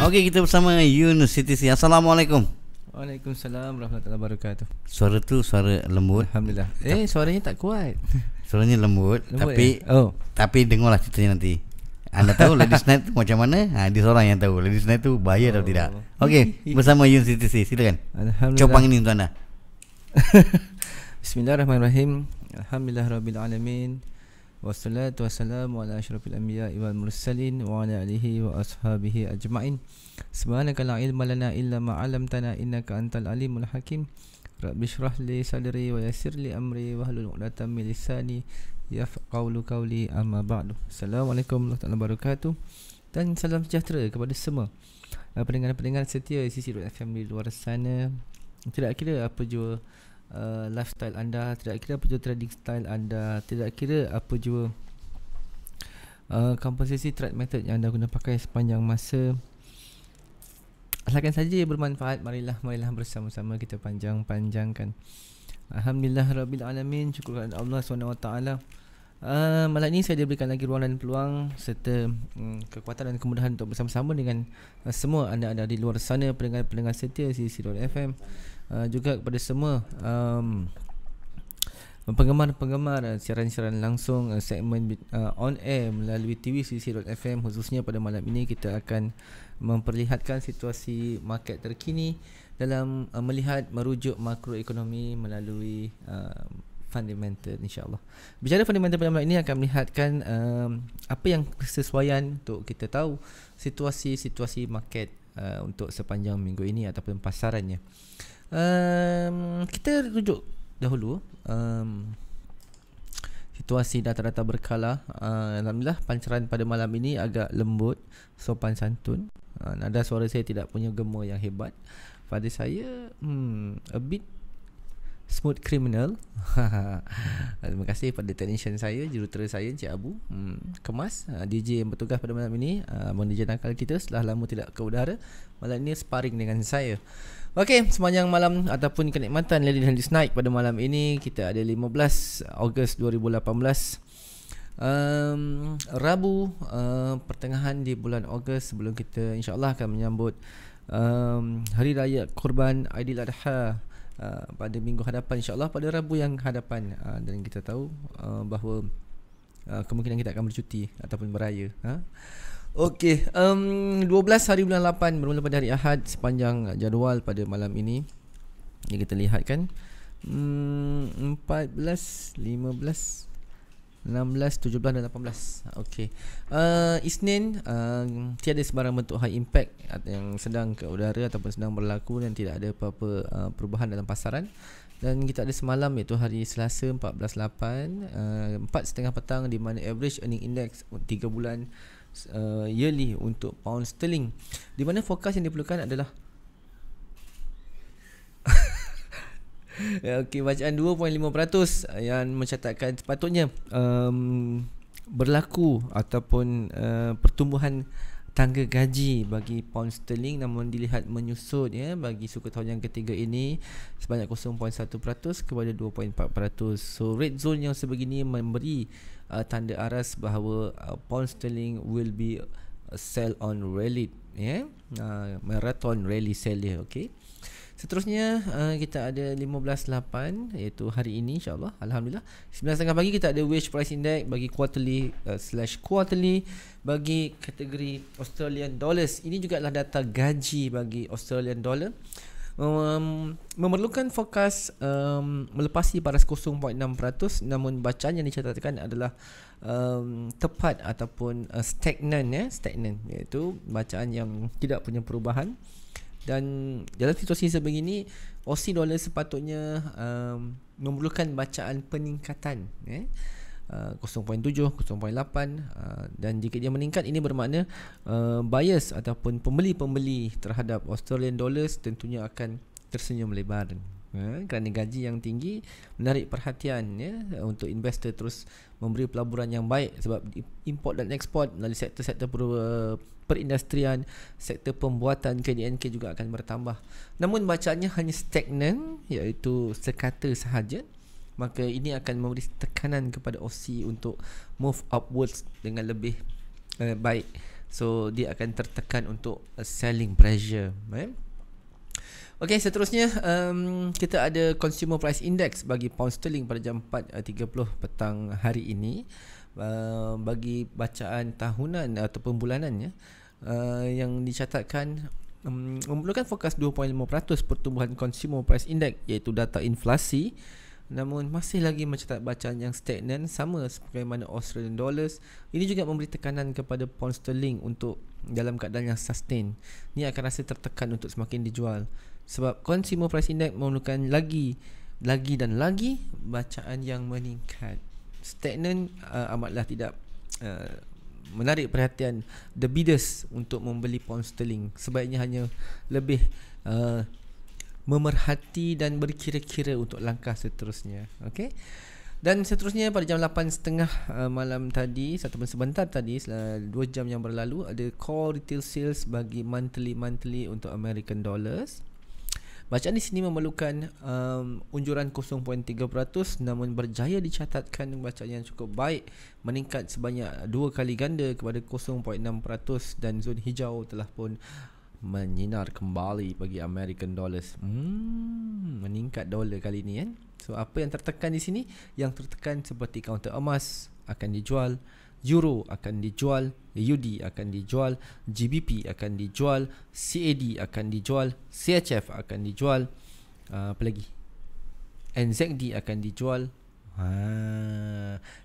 Okey kita bersama Yun Siti Siti Assalamualaikum Waalaikumsalam Warahmatullahi Wabarakatuh Suara tu suara lembut Alhamdulillah Eh suaranya tak kuat Suaranya lembut, lembut Tapi eh? oh. Tapi dengarlah ceritanya nanti anda tahu Ladies Night tu macam mana? Ha, dia seorang yang tahu Ladies Night tu bahaya oh. atau tidak Okey, bersama Yun Siti Siti Silakan Copang ini untuk anda Bismillahirrahmanirrahim Alhamdulillah Rabbil Alamin Wassalatu wassalamu ala ashrafil anbiya wal mursalin wa ala alihi wa ashabihi ajma'in Subhanaka la ilma lana illa ma 'allamtana innaka antal alimul hakim Rabbi shrah li sadri wa yassir li amri wa hlul 'uqdatam min lisani yafqahu qawli amma ba'du Assalamualaikum warahmatullahi wabarakatuh dan salam sejahtera kepada semua uh, pendengar-pendengar setia di sisi FM di luar sana tidak kira apa jua uh, lifestyle anda, tidak kira apa jua trading style anda, tidak kira apa jua uh, kompensasi trade method yang anda guna pakai sepanjang masa Asalkan saja bermanfaat, marilah marilah bersama-sama kita panjang-panjangkan Alhamdulillah Rabbil Alamin, syukur kepada Allah SWT uh, Malam ini saya berikan lagi ruang dan peluang Serta um, kekuatan dan kemudahan untuk bersama-sama dengan uh, Semua anda ada di luar sana, pendengar-pendengar setia di Sidor FM Uh, juga kepada semua um, penggemar-penggemar uh, siaran-siaran langsung uh, segmen uh, on air melalui TV CC.fm khususnya pada malam ini kita akan memperlihatkan situasi market terkini dalam uh, melihat merujuk makroekonomi melalui uh, fundamental insyaallah. Bicara fundamental pada malam ini akan melihatkan um, apa yang kesesuaian untuk kita tahu situasi-situasi market uh, untuk sepanjang minggu ini ataupun pasarannya um, kita rujuk dahulu um, situasi data-data berkala uh, alhamdulillah pancaran pada malam ini agak lembut sopan santun uh, nada suara saya tidak punya gema yang hebat pada saya hmm, a bit smooth criminal terima kasih pada technician saya jurutera saya Encik Abu hmm, kemas uh, eh, DJ yang bertugas pada malam ini uh, DJ nakal kita setelah lama tidak ke udara malam ini sparring dengan saya Okey, semanjang malam ataupun kenikmatan Lady Handy Night pada malam ini kita ada 15 Ogos 2018. Um, Rabu uh, pertengahan di bulan Ogos sebelum kita insyaAllah akan menyambut um, Hari Raya Kurban Aidiladha uh, eh, pada minggu hadapan insyaAllah pada Rabu yang hadapan uh, dan kita tahu uh, bahawa uh, kemungkinan kita akan bercuti ataupun beraya. Huh? Ha? Okey, um, 12 hari bulan 8 bermula pada hari Ahad sepanjang jadual pada malam ini. Ini kita lihat kan. Hmm, 14, 15, 16, 17 dan 18. Okey. Uh, Isnin uh, tiada sebarang bentuk high impact yang sedang ke udara ataupun sedang berlaku dan tidak ada apa-apa uh, perubahan dalam pasaran. Dan kita ada semalam iaitu hari Selasa 14.8 uh, 4.30 petang di mana average earning index 3 bulan uh, yearly untuk pound sterling di mana fokus yang diperlukan adalah okey bacaan 2.5% yang mencatatkan sepatutnya um, berlaku ataupun uh, pertumbuhan tangga gaji bagi pound sterling namun dilihat menyusut ya bagi suku tahun yang ketiga ini sebanyak 0.1% kepada 2.4%. So red zone yang sebegini memberi uh, tanda aras bahawa uh, pound sterling will be uh, sell on rally ya yeah? uh, marathon rally sell dia okey. Seterusnya uh, kita ada 15.8 iaitu hari ini insyaAllah Alhamdulillah 9.30 pagi kita ada wage price index bagi quarterly uh, slash quarterly Bagi kategori Australian Dollars Ini juga adalah data gaji bagi Australian Dollar um, Memerlukan fokus um, melepasi paras 0.6% Namun bacaan yang dicatatkan adalah um, tepat ataupun uh, stagnant ya, stagnant iaitu bacaan yang tidak punya perubahan dan dalam situasi sebegini Aussie dollar sepatutnya um, memerlukan bacaan peningkatan eh uh, 0.7 0.8 uh, dan jika dia meningkat ini bermakna uh, bias ataupun pembeli-pembeli terhadap Australian dollars tentunya akan tersenyum lebar Ha, kerana gaji yang tinggi menarik perhatian ya untuk investor terus memberi pelaburan yang baik sebab import dan export melalui sektor-sektor perindustrian sektor pembuatan KDNK juga akan bertambah namun bacaannya hanya stagnan iaitu sekata sahaja maka ini akan memberi tekanan kepada OC untuk move upwards dengan lebih uh, baik so dia akan tertekan untuk eh, selling pressure right? Eh. Okey, seterusnya um, kita ada consumer price index bagi pound sterling pada jam 4.30 petang hari ini uh, bagi bacaan tahunan ataupun bulanannya. Uh, yang dicatatkan um, memerlukan fokus 2.5% pertumbuhan consumer price index iaitu data inflasi namun masih lagi mencatat bacaan yang stagnan sama seperti mana Australian dollars ini juga memberi tekanan kepada pound sterling untuk dalam keadaan yang sustain ini akan rasa tertekan untuk semakin dijual sebab consumer price index memerlukan lagi lagi dan lagi bacaan yang meningkat stagnan uh, amatlah tidak uh, menarik perhatian the bidders untuk membeli pound sterling sebaiknya hanya lebih uh, memerhati dan berkira-kira untuk langkah seterusnya okey dan seterusnya pada jam 8.30 uh, malam tadi satu ataupun sebentar tadi dua jam yang berlalu ada core retail sales bagi monthly monthly untuk American dollars Bacaan di sini memerlukan um, unjuran 0.3% namun berjaya dicatatkan bacaan yang cukup baik meningkat sebanyak dua kali ganda kepada 0.6% dan zon hijau telah pun menyinar kembali bagi American Dollars. Hmm, meningkat dolar kali ini kan. So apa yang tertekan di sini? Yang tertekan seperti kaunter emas akan dijual euro akan dijual, AUD akan dijual, GBP akan dijual, CAD akan dijual, CHF akan dijual, uh, apa lagi? NZD akan dijual. Ha,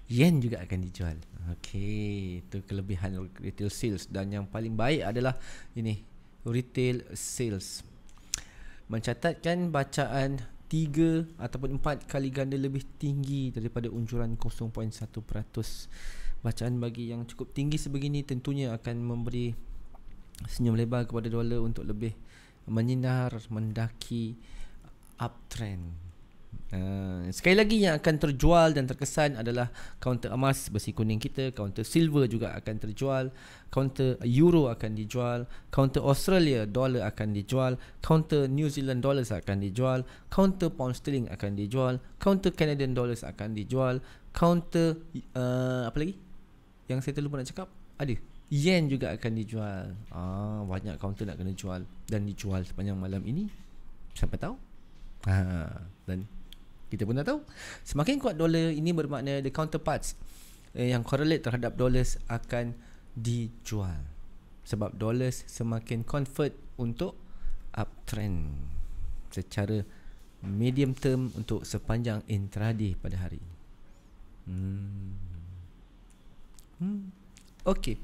yen juga akan dijual. Okey, itu kelebihan retail sales dan yang paling baik adalah ini, retail sales. Mencatatkan bacaan 3 ataupun 4 kali ganda lebih tinggi daripada unjuran 0.1% bacaan bagi yang cukup tinggi sebegini tentunya akan memberi senyum lebar kepada dolar untuk lebih menyinar mendaki uptrend. Uh, sekali lagi yang akan terjual dan terkesan adalah kaunter emas besi kuning kita, kaunter silver juga akan terjual, kaunter euro akan dijual, kaunter Australia dollar akan dijual, kaunter New Zealand dollars akan dijual, kaunter pound sterling akan dijual, kaunter Canadian dollars akan dijual, kaunter uh, apa lagi? Uh, yang saya terlupa nak cakap Ada Yen juga akan dijual Ah Banyak kaunter nak kena jual Dan dijual sepanjang malam ini Siapa tahu ah, Dan Kita pun tak tahu Semakin kuat dolar Ini bermakna The counterparts eh, Yang correlate terhadap dolar Akan Dijual Sebab dolar Semakin convert Untuk Uptrend Secara Medium term Untuk sepanjang Intraday pada hari ini Hmm Hmm. Okey.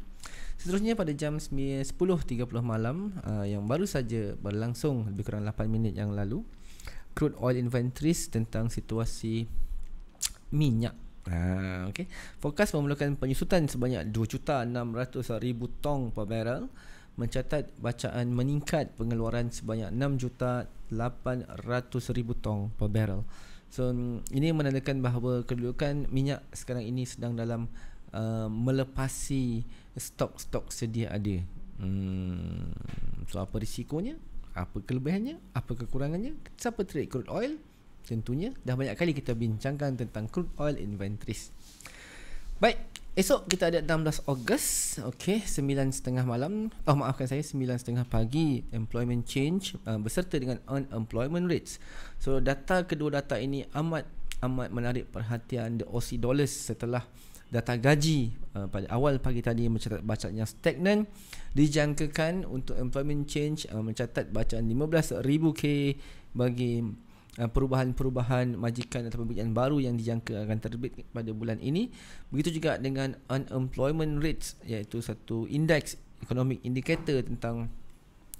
Seterusnya pada jam 10.30 malam uh, yang baru saja berlangsung lebih kurang 8 minit yang lalu crude oil inventories tentang situasi minyak. Ha, ah, okay. Fokus memerlukan penyusutan sebanyak juta ribu tong per barrel mencatat bacaan meningkat pengeluaran sebanyak juta ribu tong per barrel. So ini menandakan bahawa kedudukan minyak sekarang ini sedang dalam uh, melepasi stok-stok sedia ada. Hmm, so apa risikonya? Apa kelebihannya? Apa kekurangannya? Siapa trade crude oil? Tentunya dah banyak kali kita bincangkan tentang crude oil inventories. Baik, esok kita ada 16 Ogos. Okey, 9.30 malam. Oh, maafkan saya 9.30 pagi employment change uh, beserta dengan unemployment rates. So data kedua data ini amat amat menarik perhatian the Aussie dollars setelah data gaji uh, pada awal pagi tadi mencatat bacaan yang stagnan dijangkakan untuk employment change uh, mencatat bacaan 15,000 k bagi uh, perubahan-perubahan majikan atau pembelian baru yang dijangka akan terbit pada bulan ini begitu juga dengan unemployment rates iaitu satu indeks economic indicator tentang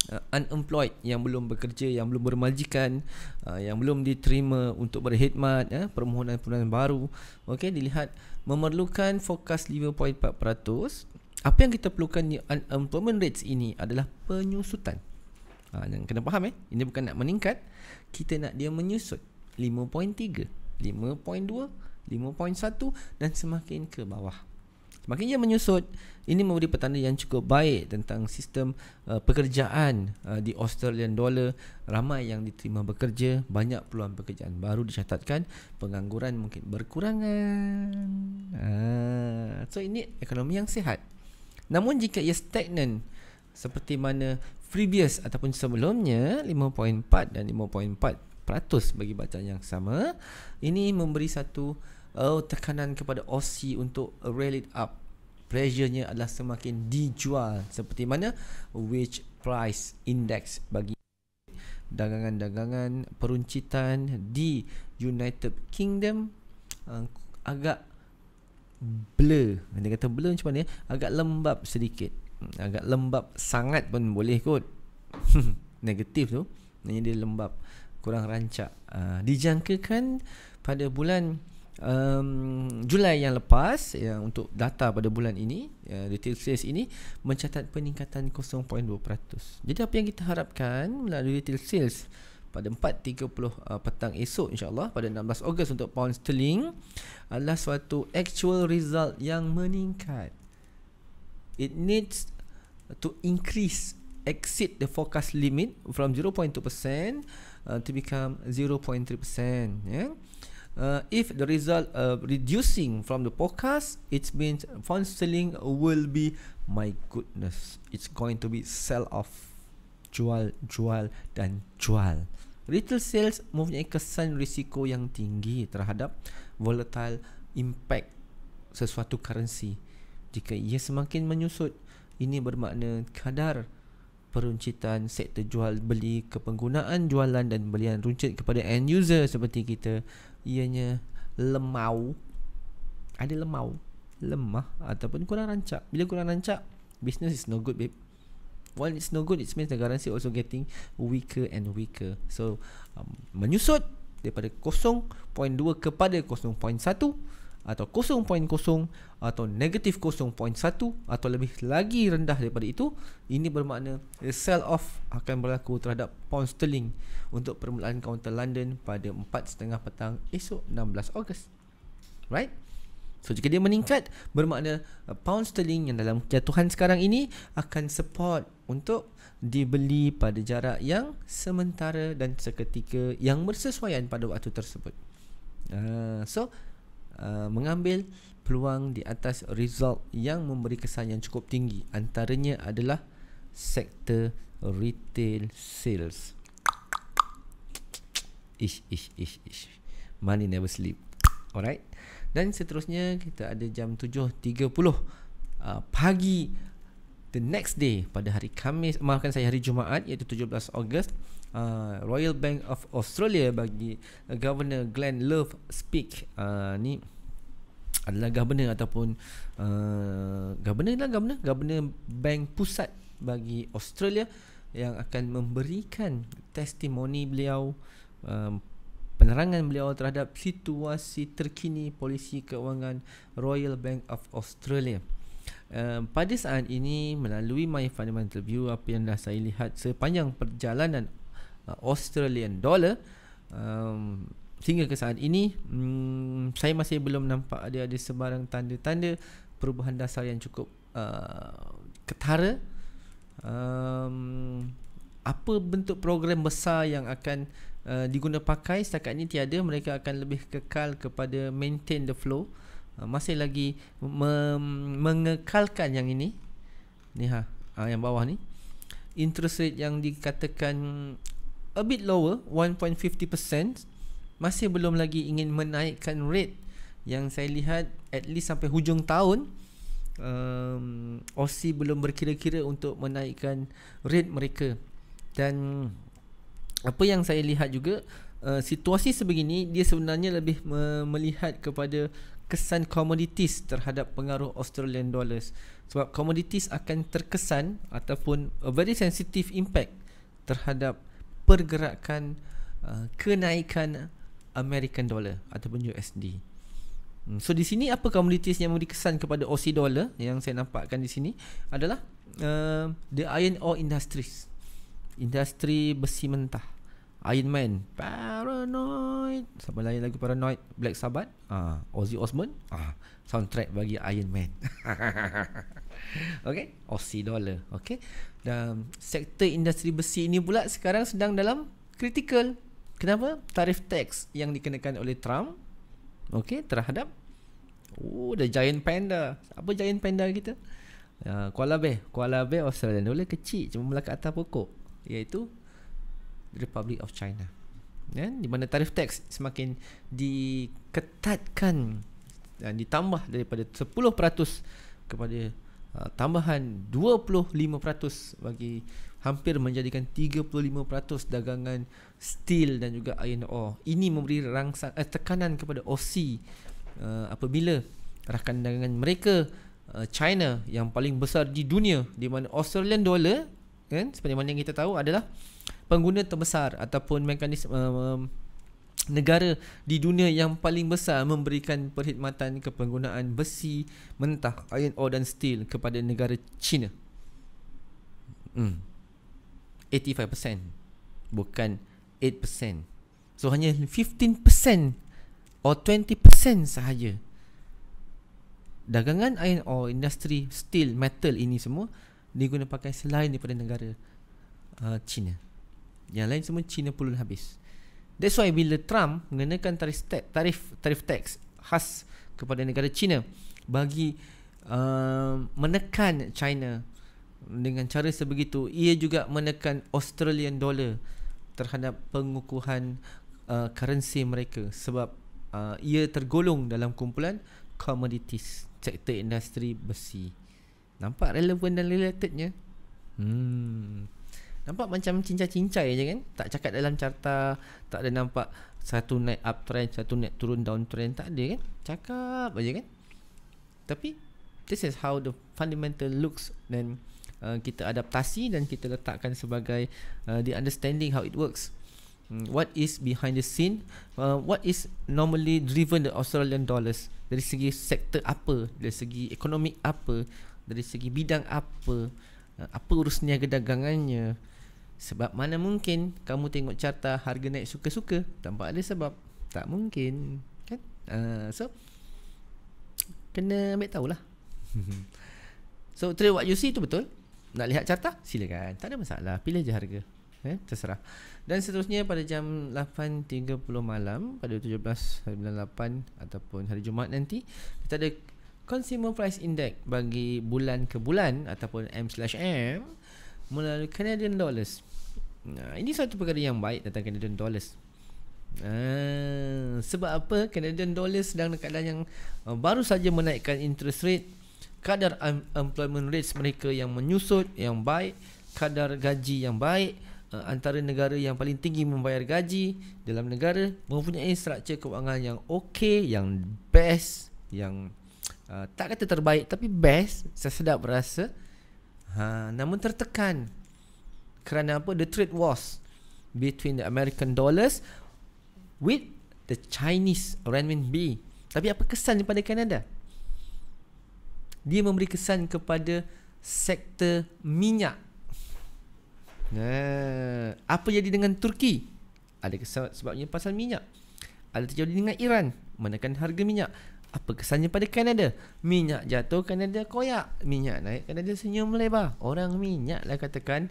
uh, unemployed yang belum bekerja yang belum bermajikan uh, yang belum diterima untuk berkhidmat ya permohonan-permohonan baru okey dilihat memerlukan fokus 5.4% apa yang kita perlukan di unemployment rates ini adalah penyusutan uh, ha, yang kena faham eh ini bukan nak meningkat kita nak dia menyusut 5.3 5.2 5.1 dan semakin ke bawah Semakin ia menyusut, ini memberi petanda yang cukup baik tentang sistem uh, pekerjaan uh, di Australian Dollar. Ramai yang diterima bekerja, banyak peluang pekerjaan baru dicatatkan, pengangguran mungkin berkurangan. Uh, so ini ekonomi yang sihat. Namun jika ia stagnan seperti mana previous ataupun sebelumnya 5.4 dan 5.4 peratus bagi bacaan yang sama, ini memberi satu Oh tekanan kepada Aussie untuk rally up pressurenya adalah semakin dijual Seperti mana Which price index bagi Dagangan-dagangan peruncitan di United Kingdom uh, Agak blur Dia kata blur macam mana eh? Agak lembab sedikit hmm, Agak lembab sangat pun boleh kot Negatif tu Nanya dia lembab Kurang rancak uh, Dijangkakan pada bulan um, Julai yang lepas ya, untuk data pada bulan ini ya, retail sales ini mencatat peningkatan 0.2%. Jadi apa yang kita harapkan melalui retail sales pada 4.30 uh, petang esok insyaAllah pada 16 Ogos untuk pound sterling adalah suatu actual result yang meningkat. It needs to increase exit the forecast limit from 0.2% uh, to become 0.3%. Yeah? uh, if the result uh, reducing from the forecast, it means fund selling will be my goodness. It's going to be sell off, jual, jual dan jual. Retail sales mempunyai kesan risiko yang tinggi terhadap volatile impact sesuatu currency. Jika ia semakin menyusut, ini bermakna kadar peruncitan sektor jual beli kepenggunaan jualan dan belian runcit kepada end user seperti kita ianya lemau. Ada lemau. Lemah ataupun kurang rancak. Bila kurang rancak, business is no good, babe. While it's no good, it means the currency also getting weaker and weaker. So, um, menyusut daripada 0.2 kepada 0.1 atau 0.0 atau negatif 0.1 atau lebih lagi rendah daripada itu ini bermakna sell off akan berlaku terhadap pound sterling untuk permulaan kaunter London pada 4.30 petang esok 16 Ogos right So jika dia meningkat bermakna uh, pound sterling yang dalam jatuhan sekarang ini akan support untuk dibeli pada jarak yang sementara dan seketika yang bersesuaian pada waktu tersebut. Uh, so Uh, mengambil peluang di atas result yang memberi kesan yang cukup tinggi antaranya adalah sektor retail sales ish ish ish ish money never sleep alright dan seterusnya kita ada jam 7.30 uh, pagi the next day pada hari Kamis, maafkan saya hari Jumaat iaitu 17 Ogos uh, Royal Bank of Australia bagi eh, Governor Glenn Love speak uh, ni adalah governor ataupun uh, governor lah governor governor bank pusat bagi Australia yang akan memberikan testimoni beliau um, penerangan beliau terhadap situasi terkini polisi keuangan Royal Bank of Australia. Um, pada saat ini melalui my fundamental view apa yang dah saya lihat sepanjang perjalanan Uh, Australian dollar um, sehingga ke saat ini um, saya masih belum nampak ada ada sebarang tanda-tanda perubahan dasar yang cukup uh, ketara um, apa bentuk program besar yang akan uh, diguna pakai setakat ini tiada mereka akan lebih kekal kepada maintain the flow uh, masih lagi me- mengekalkan yang ini ni ha uh, yang bawah ni interest rate yang dikatakan a bit lower 1.50% masih belum lagi ingin menaikkan rate yang saya lihat at least sampai hujung tahun um, OC belum berkira-kira untuk menaikkan rate mereka dan apa yang saya lihat juga uh, situasi sebegini dia sebenarnya lebih me- melihat kepada kesan komoditis terhadap pengaruh Australian dollars sebab komoditis akan terkesan ataupun a very sensitive impact terhadap pergerakan uh, kenaikan American Dollar ataupun USD. Hmm, so di sini apa komoditis yang memberi kesan kepada OC Dollar yang saya nampakkan di sini adalah uh, the iron ore industries. Industri besi mentah. Iron Man Paranoid Sama lain lagu Paranoid Black Sabbath ah, uh, Ozzy Osbourne ah, uh, Soundtrack bagi Iron Man Okay Aussie Dollar Okay Dan Sektor industri besi ini pula Sekarang sedang dalam Critical Kenapa? Tarif tax Yang dikenakan oleh Trump Okay Terhadap Oh The giant panda Apa giant panda kita? Uh, Kuala Bear Kuala Bear Australia Dia boleh kecil Cuma melakat atas pokok Iaitu Republic of China. Yeah, di mana tarif tax semakin diketatkan dan ditambah daripada 10% kepada uh, tambahan 25% bagi hampir menjadikan 35% dagangan steel dan juga iron ore. Ini memberi rangsang eh, tekanan kepada OC uh, apabila rakan dagangan mereka uh, China yang paling besar di dunia di mana Australian dollar kan seperti mana yang kita tahu adalah pengguna terbesar ataupun mekanisme um, negara di dunia yang paling besar memberikan perkhidmatan kepenggunaan besi mentah iron ore dan steel kepada negara China. Hmm. 85% bukan 8%. So hanya 15% or 20% sahaja dagangan iron ore industri steel metal ini semua digunakan pakai selain daripada negara uh, China. Yang lain semua China pulun habis. That's why bila Trump mengenakan tarif tarif tarif tax khas kepada negara China bagi uh, menekan China dengan cara sebegitu ia juga menekan Australian dollar terhadap pengukuhan uh, currency mereka sebab uh, ia tergolong dalam kumpulan commodities sektor industri besi nampak relevan dan relatednya hmm Nampak macam cincai-cincai je kan Tak cakap dalam carta Tak ada nampak Satu naik uptrend Satu naik turun downtrend Tak ada kan Cakap aja kan Tapi This is how the fundamental looks Then uh, Kita adaptasi Dan kita letakkan sebagai uh, The understanding how it works hmm, What is behind the scene uh, What is normally driven the Australian dollars Dari segi sektor apa Dari segi ekonomi apa Dari segi bidang apa uh, apa urus niaga dagangannya sebab mana mungkin kamu tengok carta harga naik suka-suka tanpa ada sebab. Tak mungkin. Kan? Uh, so, kena ambil tahulah. so, trade what you see tu betul. Nak lihat carta? Silakan. Tak ada masalah. Pilih je harga. Eh, terserah. Dan seterusnya pada jam 8.30 malam pada 17.98 ataupun hari Jumaat nanti kita ada Consumer Price Index bagi bulan ke bulan ataupun M M melalui Canadian Dollars Nah, ini satu perkara yang baik tentang Canadian dollars. Ah, sebab apa? Canadian dollars sedang dekat dan yang uh, baru saja menaikkan interest rate. Kadar employment rates mereka yang menyusut yang baik, kadar gaji yang baik uh, antara negara yang paling tinggi membayar gaji dalam negara mempunyai struktur kewangan yang okey, yang best, yang uh, tak kata terbaik tapi best, saya berasa. Ha, namun tertekan kerana apa the trade wars between the American dollars with the Chinese renminbi tapi apa kesan kepada Kanada dia memberi kesan kepada sektor minyak nah apa jadi dengan Turki ada kesan sebabnya pasal minyak ada terjadi dengan Iran menekan harga minyak apa kesannya pada Kanada? Minyak jatuh, Kanada koyak. Minyak naik, Kanada senyum lebar. Orang minyak lah katakan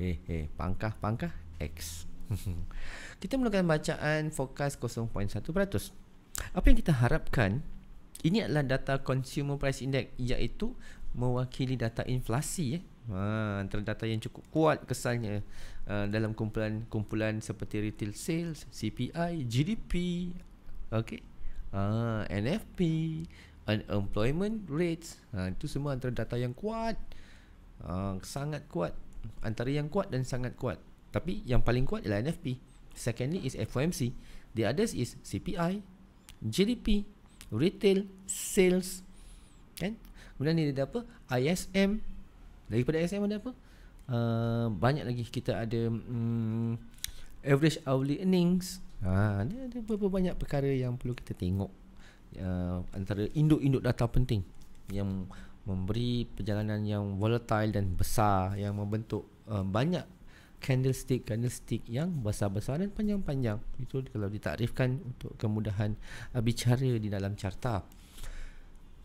hey, hey, pangkah, pangkah, X. kita mulakan bacaan fokus 0.1%. Apa yang kita harapkan, ini adalah data Consumer Price Index iaitu mewakili data inflasi. Eh. Ha, antara data yang cukup kuat kesannya uh, eh, dalam kumpulan-kumpulan seperti retail sales, CPI, GDP, okay? uh, ha, NFP, unemployment rates. Ha, itu semua antara data yang kuat, uh, sangat kuat antara yang kuat dan sangat kuat tapi yang paling kuat ialah NFP secondly is FOMC the others is CPI GDP retail sales kan kemudian ni ada apa ISM daripada ISM ada apa uh, banyak lagi kita ada um, average hourly earnings ha ni ada beberapa banyak perkara yang perlu kita tengok uh, antara induk-induk data penting yang memberi perjalanan yang volatile dan besar yang membentuk uh, banyak candlestick candlestick yang besar-besar dan panjang-panjang itu kalau ditakrifkan untuk kemudahan uh, bicara di dalam carta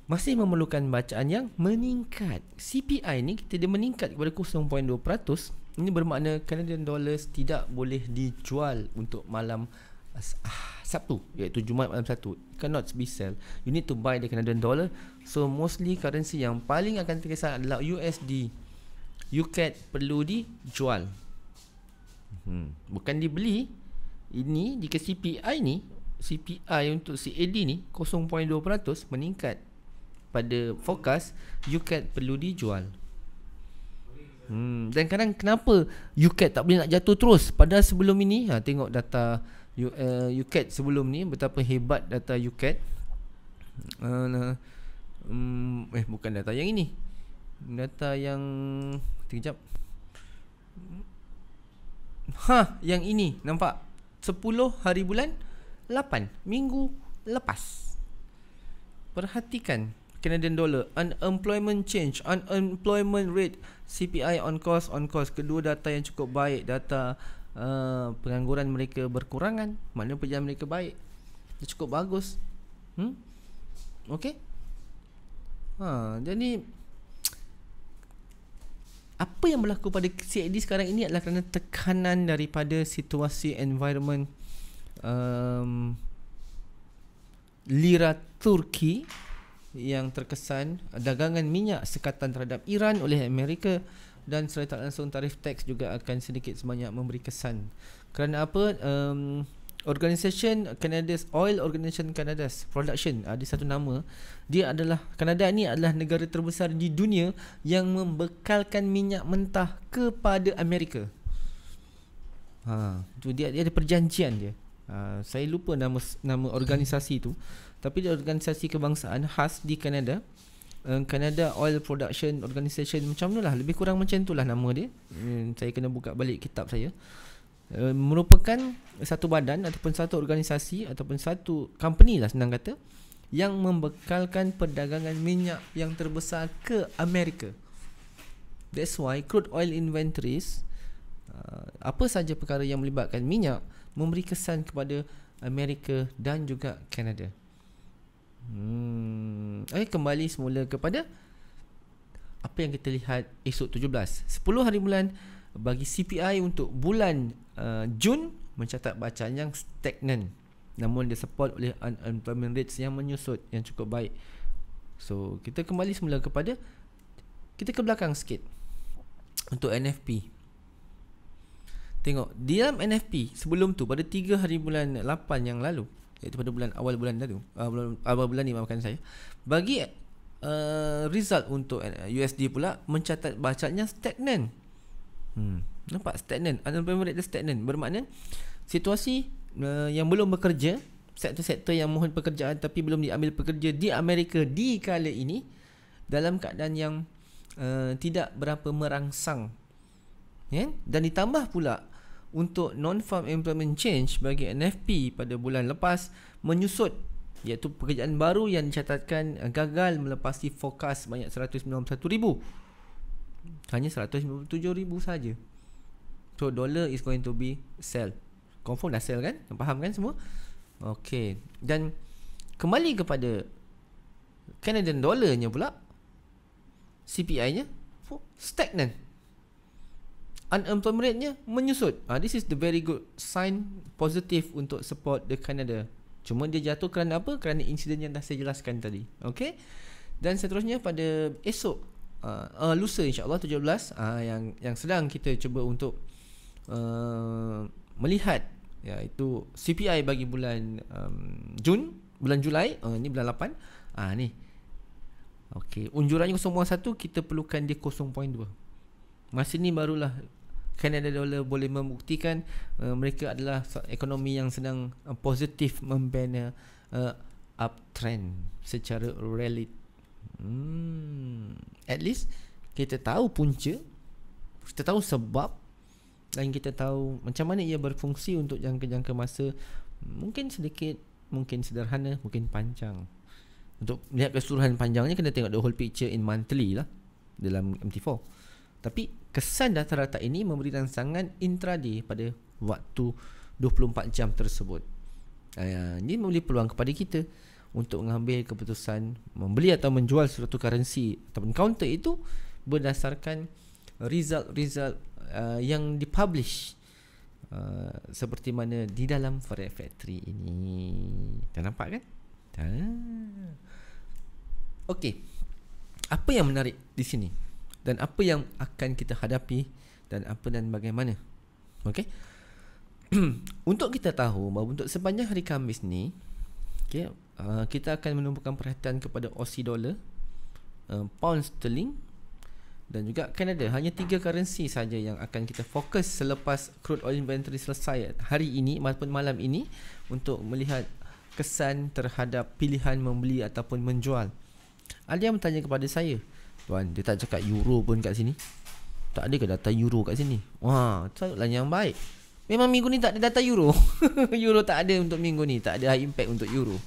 masih memerlukan bacaan yang meningkat CPI ni kita dia meningkat kepada 0.2% ini bermakna Canadian dollars tidak boleh dijual untuk malam uh, Sabtu iaitu Jumaat malam satu cannot be sell you need to buy the Canadian dollar So mostly currency yang paling akan terkesan adalah USD. UCAT perlu dijual. Hmm. Bukan dibeli. Ini jika CPI ni, CPI untuk CAD ni 0.2% meningkat pada fokus, UCAT perlu dijual. Hmm. Dan kadang kenapa UCAT tak boleh nak jatuh terus Padahal sebelum ini ha, Tengok data UCAT eh, sebelum ni Betapa hebat data UCAT hmm. uh, Hmm, eh bukan data yang ini. Data yang tingkap. Ha, yang ini nampak 10 hari bulan 8 minggu lepas. Perhatikan Canadian dollar unemployment change unemployment rate CPI on cost on cost kedua data yang cukup baik data uh, pengangguran mereka berkurangan mana pekerjaan mereka baik dia cukup bagus hmm okey Ha, jadi apa yang berlaku pada CID sekarang ini adalah kerana tekanan daripada situasi environment um, lira Turki yang terkesan dagangan minyak sekatan terhadap Iran oleh Amerika dan secara tak langsung tarif teks juga akan sedikit sebanyak memberi kesan. Kerana apa? Um, Organisation Canada's Oil Organisation Canada's Production ada ah, satu nama. Dia adalah Kanada ni adalah negara terbesar di dunia yang membekalkan minyak mentah kepada Amerika. Ha, tu dia dia ada perjanjian dia. Ha, saya lupa nama nama organisasi tu. Tapi dia organisasi kebangsaan khas di Kanada. Canada eh, Oil Production Organisation macam tu lah lebih kurang macam tu lah nama dia hmm, saya kena buka balik kitab saya Eh, merupakan satu badan ataupun satu organisasi ataupun satu company lah senang kata yang membekalkan perdagangan minyak yang terbesar ke Amerika. That's why crude oil inventories eh, apa saja perkara yang melibatkan minyak memberi kesan kepada Amerika dan juga Canada. Hmm. Eh, kembali semula kepada apa yang kita lihat esok 17. 10 hari bulan bagi CPI untuk bulan uh, Jun mencatat bacaan yang stagnan namun dia support oleh unemployment rates yang menyusut yang cukup baik. So, kita kembali semula kepada kita ke belakang sikit untuk NFP. Tengok, di dalam NFP sebelum tu pada 3 hari bulan 8 yang lalu, iaitu pada bulan awal bulan lalu, uh, awal bulan ni maafkan saya. Bagi uh, result untuk USD uh, pula mencatat bacaannya stagnan Hmm. Nampak stagnant, unemployment rate dia stagnant. Bermakna situasi uh, yang belum bekerja, sektor-sektor yang mohon pekerjaan tapi belum diambil pekerja di Amerika di kala ini dalam keadaan yang uh, tidak berapa merangsang. Yeah? Dan ditambah pula untuk non-farm employment change bagi NFP pada bulan lepas menyusut iaitu pekerjaan baru yang dicatatkan eh, gagal melepasi forecast banyak 191,000 ribu hanya 197 ribu saja. So dollar is going to be sell Confirm dah sell kan Faham kan semua Okay Dan Kembali kepada Canadian dollarnya pula CPI nya Stagnant Unemployment rate nya Menyusut uh, This is the very good sign Positive untuk support the Canada Cuma dia jatuh kerana apa? Kerana insiden yang dah saya jelaskan tadi Okay Dan seterusnya pada esok uh, uh, lusa insyaallah 17 uh, ah, yang yang sedang kita cuba untuk uh, melihat iaitu CPI bagi bulan um, Jun bulan Julai uh, ni bulan 8 ah uh, ni okey unjurannya 0.1 kita perlukan dia 0.2 masa ni barulah Canada dollar boleh membuktikan uh, mereka adalah ekonomi yang sedang uh, positif membina uh, uptrend secara relatif Hmm. At least kita tahu punca, kita tahu sebab dan kita tahu macam mana ia berfungsi untuk jangka-jangka masa mungkin sedikit, mungkin sederhana, mungkin panjang. Untuk lihat keseluruhan panjangnya kena tengok the whole picture in monthly lah dalam MT4. Tapi kesan data-data ini memberi rangsangan intraday pada waktu 24 jam tersebut. Ah, ini memberi peluang kepada kita untuk mengambil keputusan membeli atau menjual suatu currency ataupun counter itu berdasarkan result-result uh, yang dipublish uh, seperti mana di dalam forex factory ini. Dah nampak kan? Okey. Apa yang menarik di sini dan apa yang akan kita hadapi dan apa dan bagaimana? Okey. untuk kita tahu bahawa untuk sepanjang hari Kamis ni Okay. Uh, kita akan menumpukan perhatian kepada Aussie dollar, uh, pound sterling dan juga Canada. Hanya tiga currency saja yang akan kita fokus selepas crude oil inventory selesai hari ini maupun malam ini untuk melihat kesan terhadap pilihan membeli ataupun menjual. Ada yang bertanya kepada saya, tuan, dia tak cakap euro pun kat sini. Tak ada ke data euro kat sini? Wah, tu lah yang baik. Memang minggu ni tak ada data euro Euro tak ada untuk minggu ni Tak ada impact untuk euro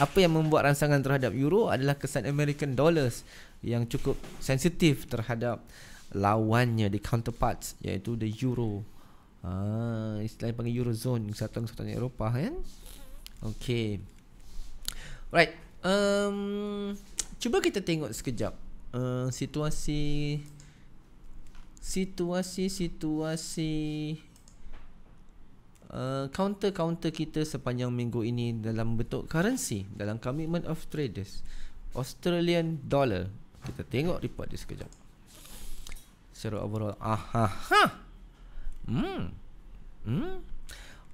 Apa yang membuat rangsangan terhadap euro Adalah kesan American dollars Yang cukup sensitif terhadap Lawannya di counterparts Iaitu the euro ah, Istilah yang panggil eurozone Kesatuan-kesatuan Eropah kan Okay Right um, Cuba kita tengok sekejap uh, Situasi Situasi Situasi Uh, counter-counter kita sepanjang minggu ini dalam bentuk currency dalam commitment of traders Australian dollar kita tengok report dia sekejap secara overall aha ha hmm hmm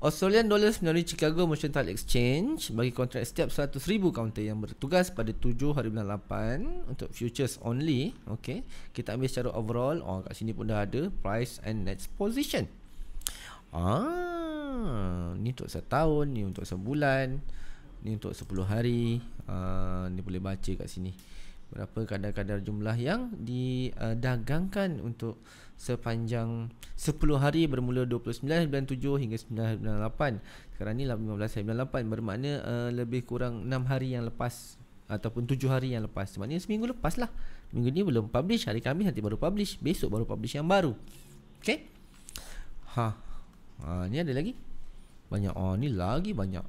Australian dollar melalui Chicago Mercantile Exchange bagi kontrak setiap 100,000 counter yang bertugas pada 7 hari bulan 8 untuk futures only. Okay. Kita ambil secara overall. Oh, kat sini pun dah ada price and net position. Ah, ni untuk setahun, ni untuk sebulan, ni untuk sepuluh hari. Ah, ni boleh baca kat sini. Berapa kadar-kadar jumlah yang didagangkan untuk sepanjang 10 hari bermula 29.97 hingga 9.98 Sekarang ni 15.98 bermakna uh, lebih kurang 6 hari yang lepas Ataupun 7 hari yang lepas Maksudnya seminggu lepas lah Minggu ni belum publish Hari Khamis nanti baru publish Besok baru publish yang baru Okay Ha Ha, ni ada lagi? Banyak. Oh, ni lagi banyak.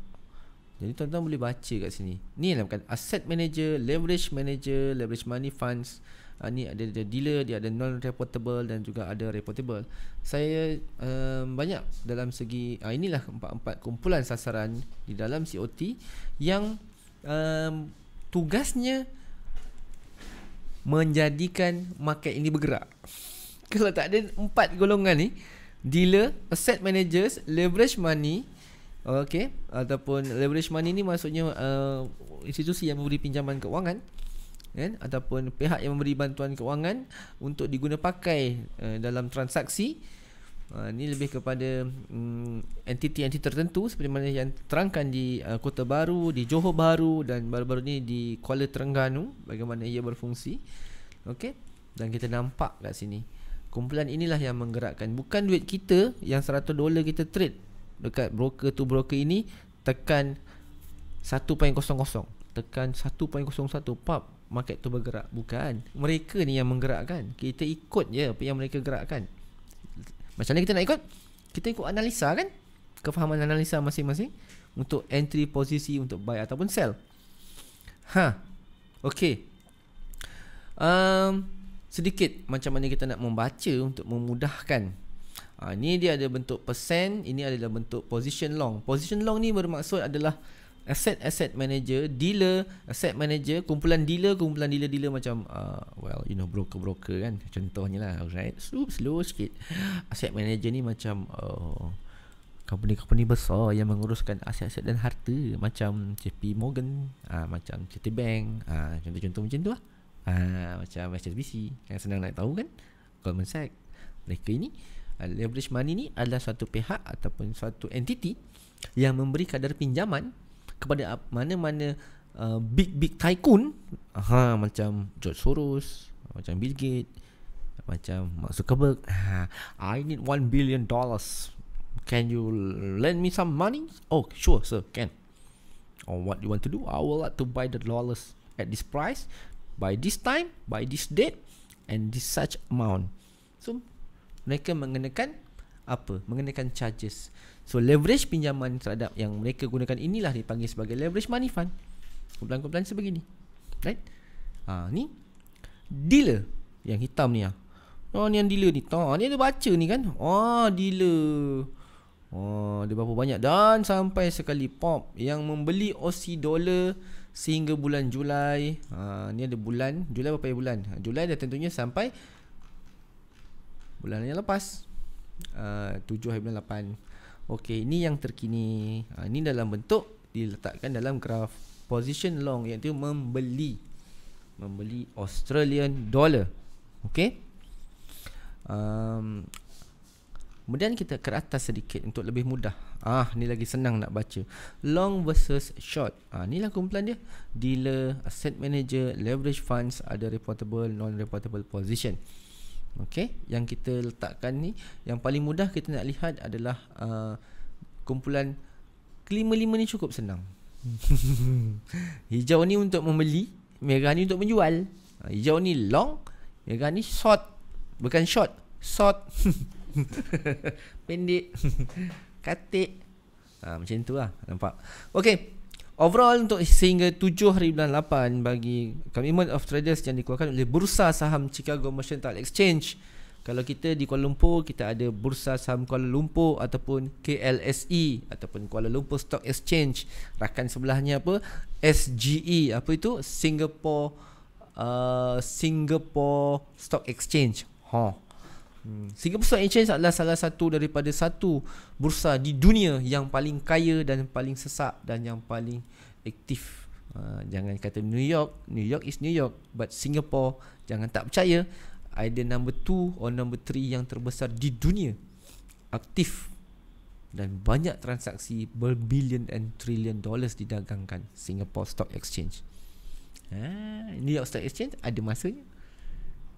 Jadi tuan-tuan boleh baca kat sini. Ni yang namakan asset manager, leverage manager, leverage money funds. Ha, ni ada, ada dealer, dia ada non-reportable dan juga ada reportable. Saya um, banyak dalam segi, ha, inilah empat-empat kumpulan sasaran di dalam COT yang um, tugasnya menjadikan market ini bergerak. Kalau tak ada empat golongan ni, dealer, asset managers, leverage money. Okay, ataupun leverage money ni maksudnya uh, institusi yang memberi pinjaman keuangan, kan? ataupun pihak yang memberi bantuan keuangan untuk diguna pakai uh, dalam transaksi uh, ni lebih kepada um, entiti-entiti tertentu seperti mana yang terangkan di uh, Kota Baru, di Johor Baru dan baru-baru ni di Kuala Terengganu bagaimana ia berfungsi okay? dan kita nampak kat sini Kumpulan inilah yang menggerakkan Bukan duit kita yang 100 dolar kita trade Dekat broker tu broker ini Tekan 1.00 Tekan 1.01 Pop market tu bergerak Bukan Mereka ni yang menggerakkan Kita ikut je apa yang mereka gerakkan Macam mana kita nak ikut? Kita ikut analisa kan? Kefahaman analisa masing-masing Untuk entry posisi untuk buy ataupun sell Ha Okay Um, sedikit macam mana kita nak membaca untuk memudahkan ha, ini dia ada bentuk persen ini adalah bentuk position long position long ni bermaksud adalah asset asset manager dealer asset manager kumpulan dealer kumpulan dealer dealer macam uh, well you know broker broker kan contohnya lah alright so slow sikit asset manager ni macam uh, company-company besar yang menguruskan aset-aset dan harta macam JP Morgan uh, macam Citibank, Bank ah, contoh-contoh macam tu lah ha, Macam HSBC Yang senang nak tahu kan Goldman Sachs Mereka ini ah, Leverage money ni adalah suatu pihak Ataupun suatu entiti Yang memberi kadar pinjaman Kepada mana-mana uh, ah, Big-big tycoon ha, Macam George Soros Macam Bill Gates macam Mark Zuckerberg I need 1 billion dollars Can you lend me some money? Oh sure sir can Or oh, what you want to do? I would like to buy the dollars at this price by this time, by this date and this such amount. So mereka mengenakan apa? Mengenakan charges. So leverage pinjaman terhadap yang mereka gunakan inilah dipanggil sebagai leverage money fund. Kumpulan-kumpulan sebegini. Right? Ha, ni dealer yang hitam ni ah. Oh ni yang dealer ni. Tak, ni ada baca ni kan. Oh dealer. Oh ah, ada berapa banyak dan sampai sekali pop yang membeli Aussie dollar sehingga bulan Julai. Ha, ni ada bulan. Julai berapa bulan? Ah, Julai dah tentunya sampai bulan yang lepas. Ah, uh, 7 hari bulan 8. Okey, ini yang terkini. Ha, ini dalam bentuk diletakkan dalam graf position long iaitu membeli membeli Australian dollar. Okey. Um, Kemudian kita ke atas sedikit untuk lebih mudah. Ah, ni lagi senang nak baca. Long versus short. Ah, ni inilah kumpulan dia. Dealer, asset manager, leverage funds, ada reportable, non-reportable position. Okay, yang kita letakkan ni yang paling mudah kita nak lihat adalah uh, kumpulan kelima-lima ni cukup senang. hijau ni untuk membeli, merah ni untuk menjual. Ah, hijau ni long, merah ni short. Bukan short, short. Pendek Katik ha, Macam tu lah Nampak Okay Overall untuk sehingga 7 hari bulan 8 Bagi commitment of traders yang dikeluarkan oleh Bursa Saham Chicago Mercantile Exchange Kalau kita di Kuala Lumpur Kita ada Bursa Saham Kuala Lumpur Ataupun KLSE Ataupun Kuala Lumpur Stock Exchange Rakan sebelahnya apa? SGE Apa itu? Singapore uh, Singapore Stock Exchange Haa huh. Hmm. Singapore Stock Exchange adalah salah satu daripada satu bursa di dunia yang paling kaya dan paling sesak dan yang paling aktif. Uh, jangan kata New York, New York is New York, but Singapore jangan tak percaya ada number 2 or number 3 yang terbesar di dunia aktif dan banyak transaksi berbilion and trillion dollars didagangkan Singapore Stock Exchange. Ha, New York Stock Exchange ada masanya.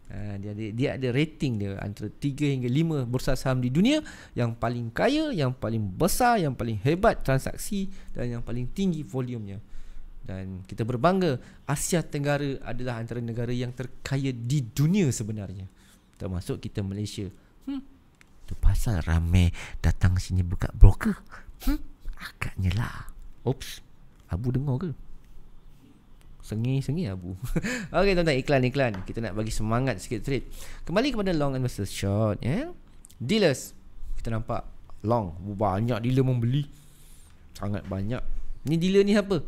Ha, dia ada dia ada rating dia antara 3 hingga 5 bursa saham di dunia yang paling kaya, yang paling besar, yang paling hebat transaksi dan yang paling tinggi volumenya. Dan kita berbangga Asia Tenggara adalah antara negara yang terkaya di dunia sebenarnya. Termasuk kita Malaysia. Hmm. Tu pasal ramai datang sini buka broker. Hmm. Agaknya lah. Oops. Abu dengar ke? Sengi-sengi abu Okay tuan-tuan iklan-iklan Kita nak bagi semangat sikit trade Kembali kepada long and versus short Yeah? Dealers Kita nampak long Banyak dealer membeli Sangat banyak Ni dealer ni apa?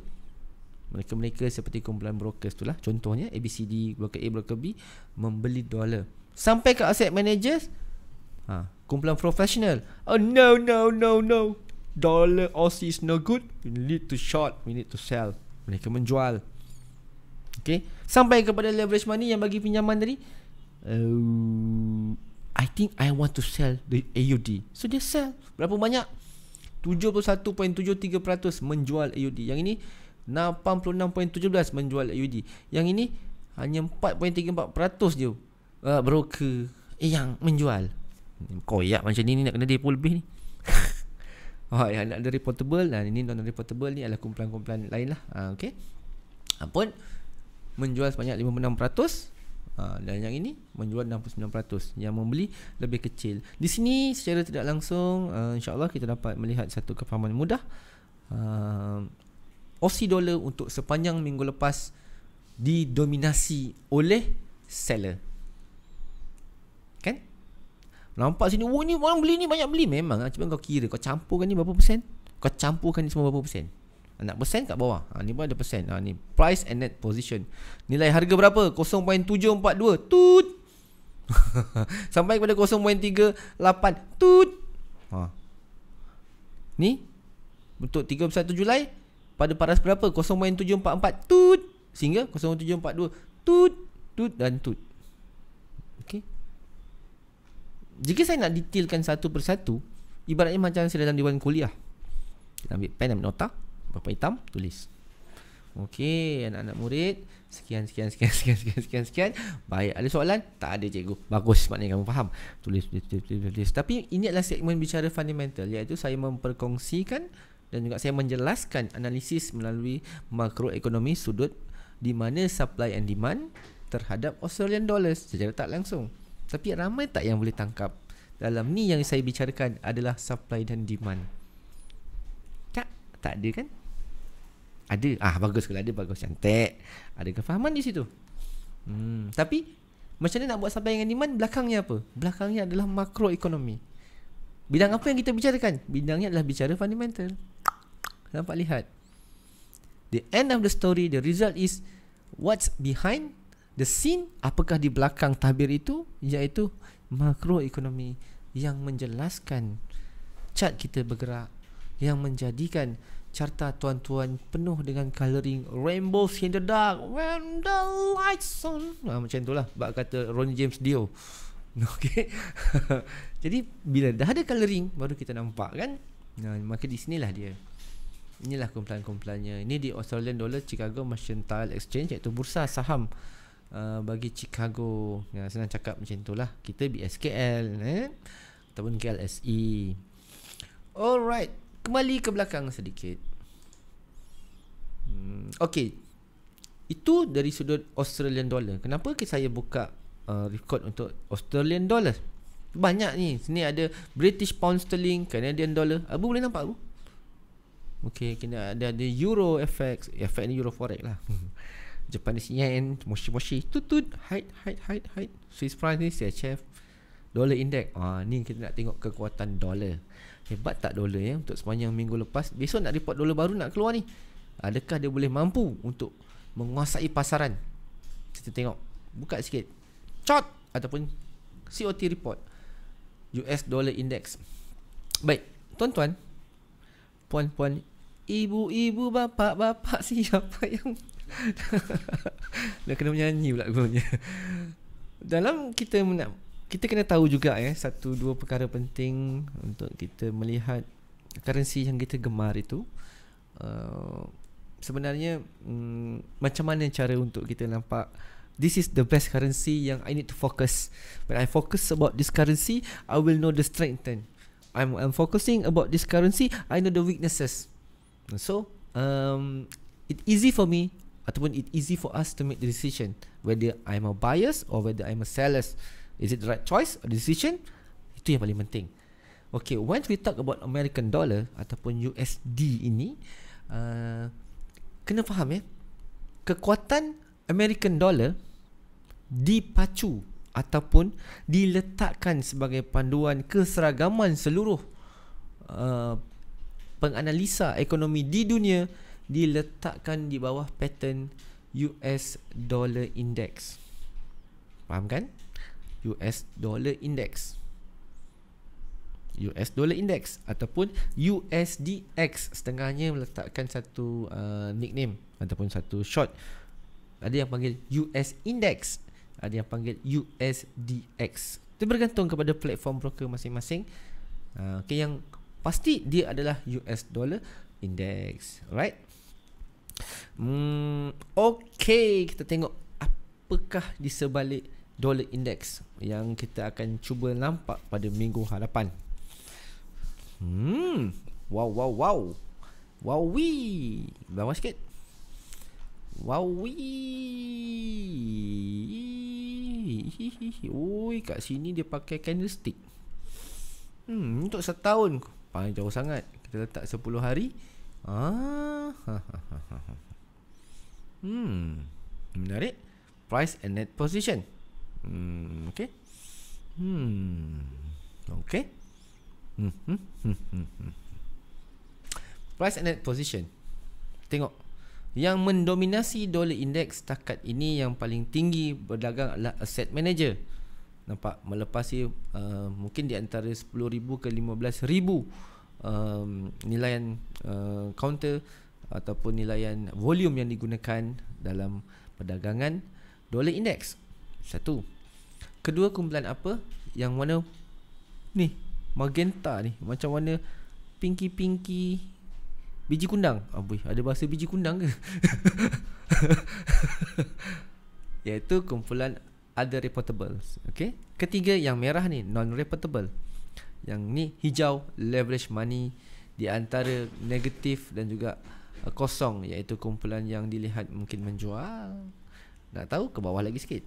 Mereka-mereka seperti kumpulan brokers tu lah Contohnya ABCD, broker A, broker B Membeli dollar Sampai ke asset managers ha, Kumpulan professional Oh no no no no Dollar Aussie is no good We need to short, we need to sell Mereka menjual Okay Sampai kepada leverage money Yang bagi pinjaman tadi uh, I think I want to sell The AUD So dia sell Berapa banyak 71.73% Menjual AUD Yang ini 86.17% Menjual AUD Yang ini Hanya 4.34% je uh, Broker Yang menjual Koyak macam ni ni nak kena depo lebih ni Oh, yang nak ada reportable dan ini non-reportable ni adalah kumpulan-kumpulan lain lah ha, ah, Okay Apun menjual sebanyak 56% Ha, ah, dan yang ini menjual 69% yang membeli lebih kecil. Di sini secara tidak langsung uh, insyaallah kita dapat melihat satu kefahaman mudah. Uh, Aussie dollar untuk sepanjang minggu lepas didominasi oleh seller. Kan? Nampak sini oh ni orang beli ni banyak beli memang. Lah. Cuba kau kira kau campurkan ni berapa persen? Kau campurkan ni semua berapa persen? Nak persen kat bawah ha, Ni pun ada persen ha, Ni price and net position Nilai harga berapa? 0.742 Tut Sampai kepada 0.38 Tut ha. Ni Untuk 31 Julai Pada paras berapa? 0.744 Tut Sehingga 0.742 Tut Tut dan tut Okay Jika saya nak detailkan satu persatu Ibaratnya macam saya dalam di kuliah Kita ambil pen dan nota papan hitam tulis Okey anak-anak murid sekian sekian sekian sekian sekian sekian sekian baik ada soalan tak ada cikgu bagus maknanya kamu faham tulis tulis tulis, tulis, tulis. tapi ini adalah segmen bicara fundamental iaitu saya memperkongsikan dan juga saya menjelaskan analisis melalui makroekonomi sudut di mana supply and demand terhadap Australian dollars secara tak langsung tapi ramai tak yang boleh tangkap dalam ni yang saya bicarakan adalah supply dan demand tak tak ada kan ada ah bagus kalau ada bagus cantik. Ada kefahaman di situ. Hmm tapi macam mana nak buat sampai dengan iman belakangnya apa? Belakangnya adalah makroekonomi. Bidang apa yang kita bicarakan? Bidangnya adalah bicara fundamental. Nampak lihat. The end of the story, the result is what's behind the scene, apakah di belakang tabir itu iaitu makroekonomi yang menjelaskan cat kita bergerak yang menjadikan carta tuan-tuan penuh dengan colouring rainbows in the dark when the lights on ah, macam itulah bak kata Ron James Dio okay jadi bila dah ada colouring baru kita nampak kan nah, maka di sinilah dia inilah kumpulan-kumpulannya ini di Australian Dollar Chicago Mercantile Exchange iaitu bursa saham uh, bagi Chicago Nah, senang cakap macam itulah kita BSKL eh? ataupun KLSE alright kembali ke belakang sedikit Hmm, okay Itu dari sudut Australian Dollar Kenapa saya buka uh, Record untuk Australian Dollar Banyak ni Sini ada British Pound Sterling Canadian Dollar Abu ah, boleh nampak Abu? Okay kena ada, ada Euro FX eh, FX ni Euro Forex lah Japanese Yen Moshi Moshi Tutut Hide Hide Hide Hide Swiss franc ni saya chef Dollar Index ah, Ni kita nak tengok kekuatan dollar Hebat tak dollar ya Untuk sepanjang minggu lepas Besok nak report dollar baru nak keluar ni Adakah dia boleh mampu untuk menguasai pasaran? Kita tengok. Buka sikit. chart ataupun COT report. US dollar index. Baik, tuan-tuan, puan-puan, ibu-ibu, bapa-bapa siapa yang nak kena menyanyi pula gurunya. Dalam kita nak kita kena tahu juga eh satu dua perkara penting untuk kita melihat currency yang kita gemar itu uh, sebenarnya mm, macam mana cara untuk kita nampak this is the best currency yang I need to focus. When I focus about this currency, I will know the strength. I'm, I'm focusing about this currency, I know the weaknesses. So, um, it easy for me ataupun it easy for us to make the decision whether I'm a buyer or whether I'm a seller. Is it the right choice or decision? Itu yang paling penting. Okay, once we talk about American dollar ataupun USD ini, uh, kena faham ya. Kekuatan American dollar dipacu ataupun diletakkan sebagai panduan keseragaman seluruh uh, penganalisa ekonomi di dunia diletakkan di bawah pattern US dollar index. Faham kan? US dollar index. US Dollar Index ataupun USDX setengahnya meletakkan satu uh, nickname ataupun satu short ada yang panggil US Index ada yang panggil USDX itu bergantung kepada platform broker masing-masing uh, okay, yang pasti dia adalah US Dollar Index alright hmm, okay kita tengok apakah di sebalik dollar index yang kita akan cuba nampak pada minggu hadapan Hmm. Wow, wow, wow. Wow, wi. Lama sikit. Wow, wi. Ui, kat sini dia pakai candlestick. Hmm, untuk setahun. Paling jauh sangat. Kita letak 10 hari. Ah. hmm. Menarik. Price and net position. Hmm, okay. Hmm. Okay. Hmm. Price and net position. Tengok. Yang mendominasi dollar index setakat ini yang paling tinggi berdagang adalah asset manager. Nampak melepasi uh, mungkin di antara 10,000 ke 15,000 um, nilaian uh, counter ataupun nilaian volume yang digunakan dalam perdagangan dollar index. Satu. Kedua kumpulan apa? Yang mana ni magenta ni macam warna pinky pinky biji kundang Amboi, ah, ada bahasa biji kundang ke iaitu kumpulan other reportables okey ketiga yang merah ni non reportable yang ni hijau leverage money di antara negatif dan juga ah, kosong iaitu kumpulan yang dilihat mungkin menjual nak tahu ke bawah lagi sikit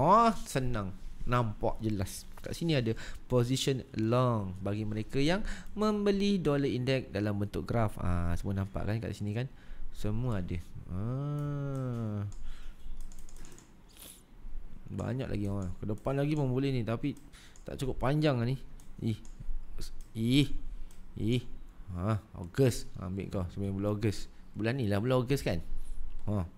oh senang nampak jelas kat sini ada position long bagi mereka yang membeli dollar index dalam bentuk graf ha, semua nampak kan kat sini kan semua ada ha. banyak lagi orang ke depan lagi pun boleh ni tapi tak cukup panjang lah ni ih ih ih ha ogos ha, ambil kau sebelum bulan ogos bulan ni lah bulan ogos kan ha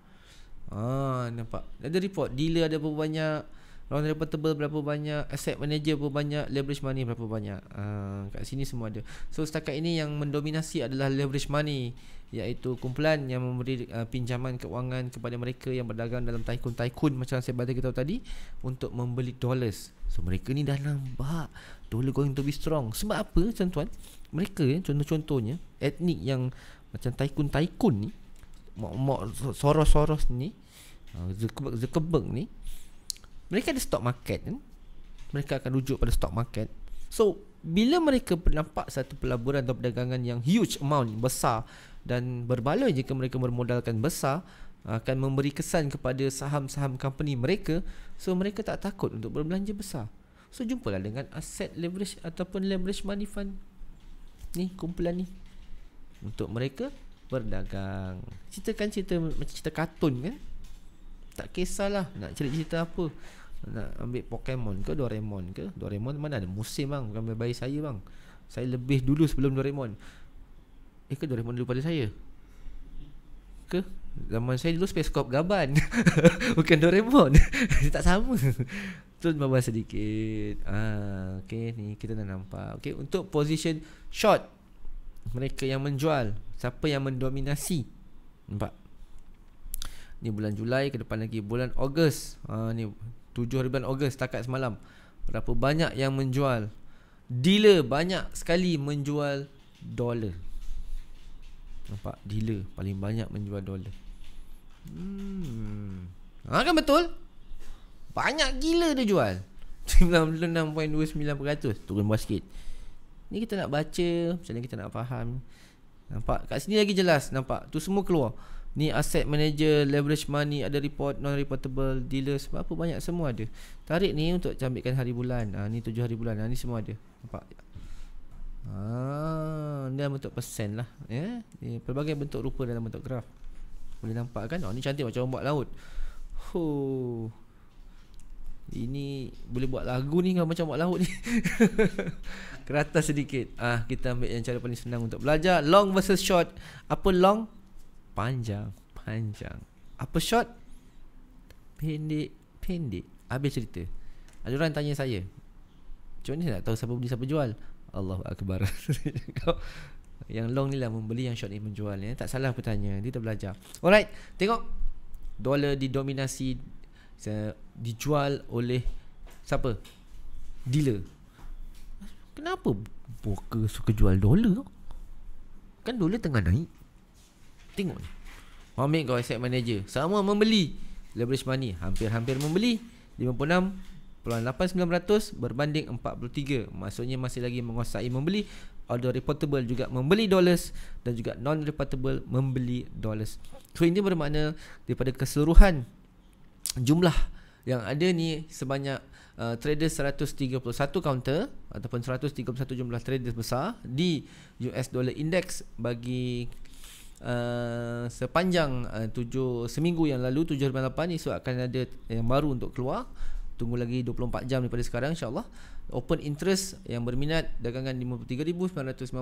ha nampak ada report dealer ada berapa banyak Orang reputable berapa banyak Asset manager berapa banyak Leverage money berapa banyak uh, Kat sini semua ada So setakat ini yang mendominasi adalah leverage money Iaitu kumpulan yang memberi uh, pinjaman keuangan Kepada mereka yang berdagang dalam taikun-taikun Macam saya baca kita tadi Untuk membeli dollars So mereka ni dah nampak Dollar going to be strong Sebab apa tuan-tuan Mereka eh, contoh-contohnya Etnik yang macam taikun-taikun ni Mak-mak soros-soros ni uh, Zuckerberg ni mereka ada stock market kan mereka akan rujuk pada stock market so bila mereka nampak satu pelaburan atau perdagangan yang huge amount besar dan berbaloi jika mereka bermodalkan besar akan memberi kesan kepada saham-saham company mereka so mereka tak takut untuk berbelanja besar so jumpalah dengan asset leverage ataupun leverage money fund ni kumpulan ni untuk mereka berdagang ceritakan cerita macam cerita kartun kan tak kisahlah nak cerita cerita apa nak ambil Pokemon ke Doraemon ke Doraemon mana ada musim bang Bukan bayi saya bang Saya lebih dulu sebelum Doraemon Eh ke Doraemon dulu pada saya Ke Zaman saya dulu Space Corp Gaban Bukan Doraemon tak sama Tu bawa sedikit ah, Okay ni kita dah nampak Okay untuk position short Mereka yang menjual Siapa yang mendominasi Nampak Ni bulan Julai ke depan lagi bulan Ogos. Ha ni 7 hari bulan Ogos setakat semalam. Berapa banyak yang menjual? Dealer banyak sekali menjual dollar. Nampak dealer paling banyak menjual dollar. Hmm. Ha kan betul? Banyak gila dia jual. 96.29% turun basket. Ni kita nak baca, macam mana kita nak faham. Nampak kat sini lagi jelas, nampak. Tu semua keluar. Ni asset manager leverage money ada report non reportable dealer sebab apa banyak semua ada. Tarik ni untuk cambikkan hari bulan. Ha, ni tujuh hari bulan. Ha, ni semua ada. Nampak. Ha, ni dalam bentuk persen lah. Ya. Yeah? pelbagai bentuk rupa dalam bentuk graf. Boleh nampak kan? Oh, ni cantik macam ombak laut. Huh. Ini boleh buat lagu ni kalau macam buat laut ni. Kerata sedikit. Ah, ha, kita ambil yang cara paling senang untuk belajar long versus short. Apa long? panjang panjang apa shot pendek pendek habis cerita ada orang tanya saya macam ni nak tahu siapa beli siapa jual Allah akbar yang long ni lah membeli yang short ni menjual ya. tak salah aku tanya dia dah belajar alright tengok dolar didominasi dijual oleh siapa dealer kenapa broker suka jual dolar kan dolar tengah naik Tengok ni Homemade kau asset manager Sama membeli Leverage money Hampir-hampir membeli 56.89% Berbanding 43 Maksudnya masih lagi menguasai membeli Although reportable juga membeli dollars Dan juga non-reportable membeli dollars So ini bermakna Daripada keseluruhan Jumlah yang ada ni sebanyak uh, trader 131 counter ataupun 131 jumlah trader besar di US dollar index bagi uh, sepanjang uh, tujuh, seminggu yang lalu 7.8 ni so akan ada yang baru untuk keluar tunggu lagi 24 jam daripada sekarang insyaAllah open interest yang berminat dagangan 53,919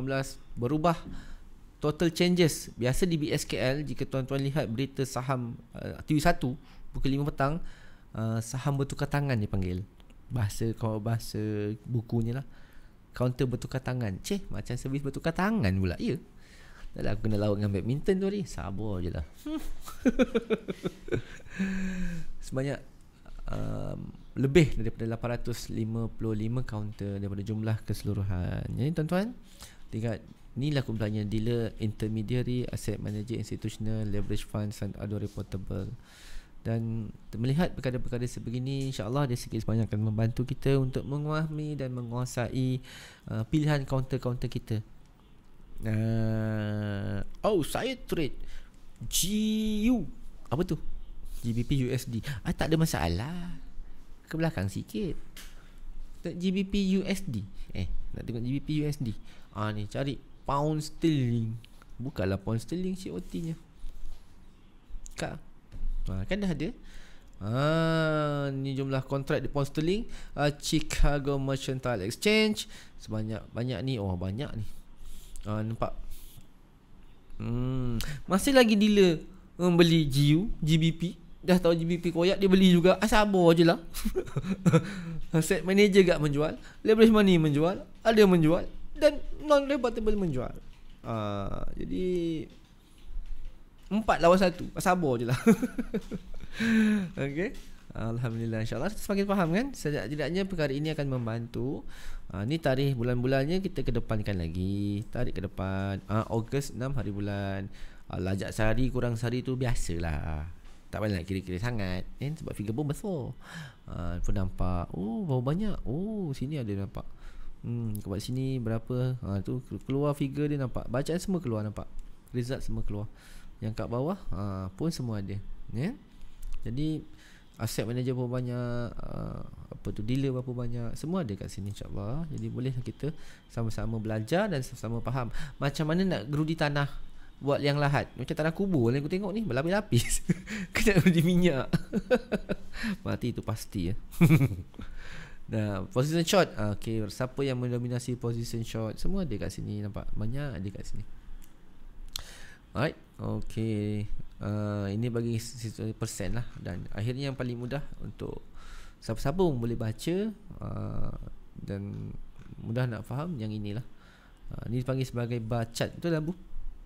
berubah total changes biasa di BSKL jika tuan-tuan lihat berita saham uh, eh, TV1 pukul 5 petang uh, saham bertukar tangan panggil bahasa kalau bahasa bukunya lah counter bertukar tangan ceh macam servis bertukar tangan pula ya yeah. Tak lah aku kena lawan dengan badminton tu ni Sabar je lah Sebanyak um, Lebih daripada 855 counter Daripada jumlah keseluruhan Jadi tuan-tuan Tingkat Ni lah aku Dealer Intermediary Asset manager Institutional Leverage funds And other reportable dan melihat perkara-perkara sebegini InsyaAllah dia sikit sebanyak akan membantu kita Untuk menguahmi dan menguasai uh, Pilihan counter-counter kita Uh, oh saya trade GU Apa tu? GBP USD ah, Tak ada masalah Ke belakang sikit GBP USD Eh nak tengok GBP USD Ah ni cari pound sterling Bukanlah pound sterling COT nya Kak ah, Kan dah ada Ah, ni jumlah kontrak di pound sterling ah, Chicago Mercantile Exchange Sebanyak banyak ni Oh banyak ni Ha uh, nampak. Hmm masih lagi dealer um, beli GU, GBP. Dah tahu GBP koyak dia beli juga. Sabar je lah. Asset manager gak menjual, leverage money menjual, ada menjual dan non rebatable menjual. Uh, jadi empat lawan satu. Sabar je lah. okay. Alhamdulillah insyaAllah kita semakin faham kan Sejak Setidaknya perkara ini akan membantu uh, Ni tarikh bulan-bulannya kita kedepankan lagi Tarikh ke depan uh, Ogos 6 hari bulan uh, Lajak sehari kurang sehari tu biasalah Tak banyak kira-kira sangat eh? Sebab figure pun besar uh, Pun nampak Oh berapa banyak Oh sini ada nampak Hmm, kat sini berapa ha, tu keluar figure dia nampak bacaan semua keluar nampak result semua keluar yang kat bawah ha, pun semua ada yeah? jadi aset manager pun banyak uh, apa tu dealer berapa banyak semua ada kat sini insyaallah jadi bolehlah kita sama-sama belajar dan sama-sama faham macam mana nak gerudi tanah buat yang lahat macam tanah kubur yang aku tengok ni berlapis-lapis kena gerudi minyak mati tu pasti ya Nah, position shot. Okay, siapa yang mendominasi position shot? Semua ada kat sini nampak. Banyak ada kat sini. Alright. Okay. Uh, ini bagi persen lah dan akhirnya yang paling mudah untuk siapa-siapa pun boleh baca uh, dan mudah nak faham yang inilah uh, ni dipanggil sebagai bacat betul lah bu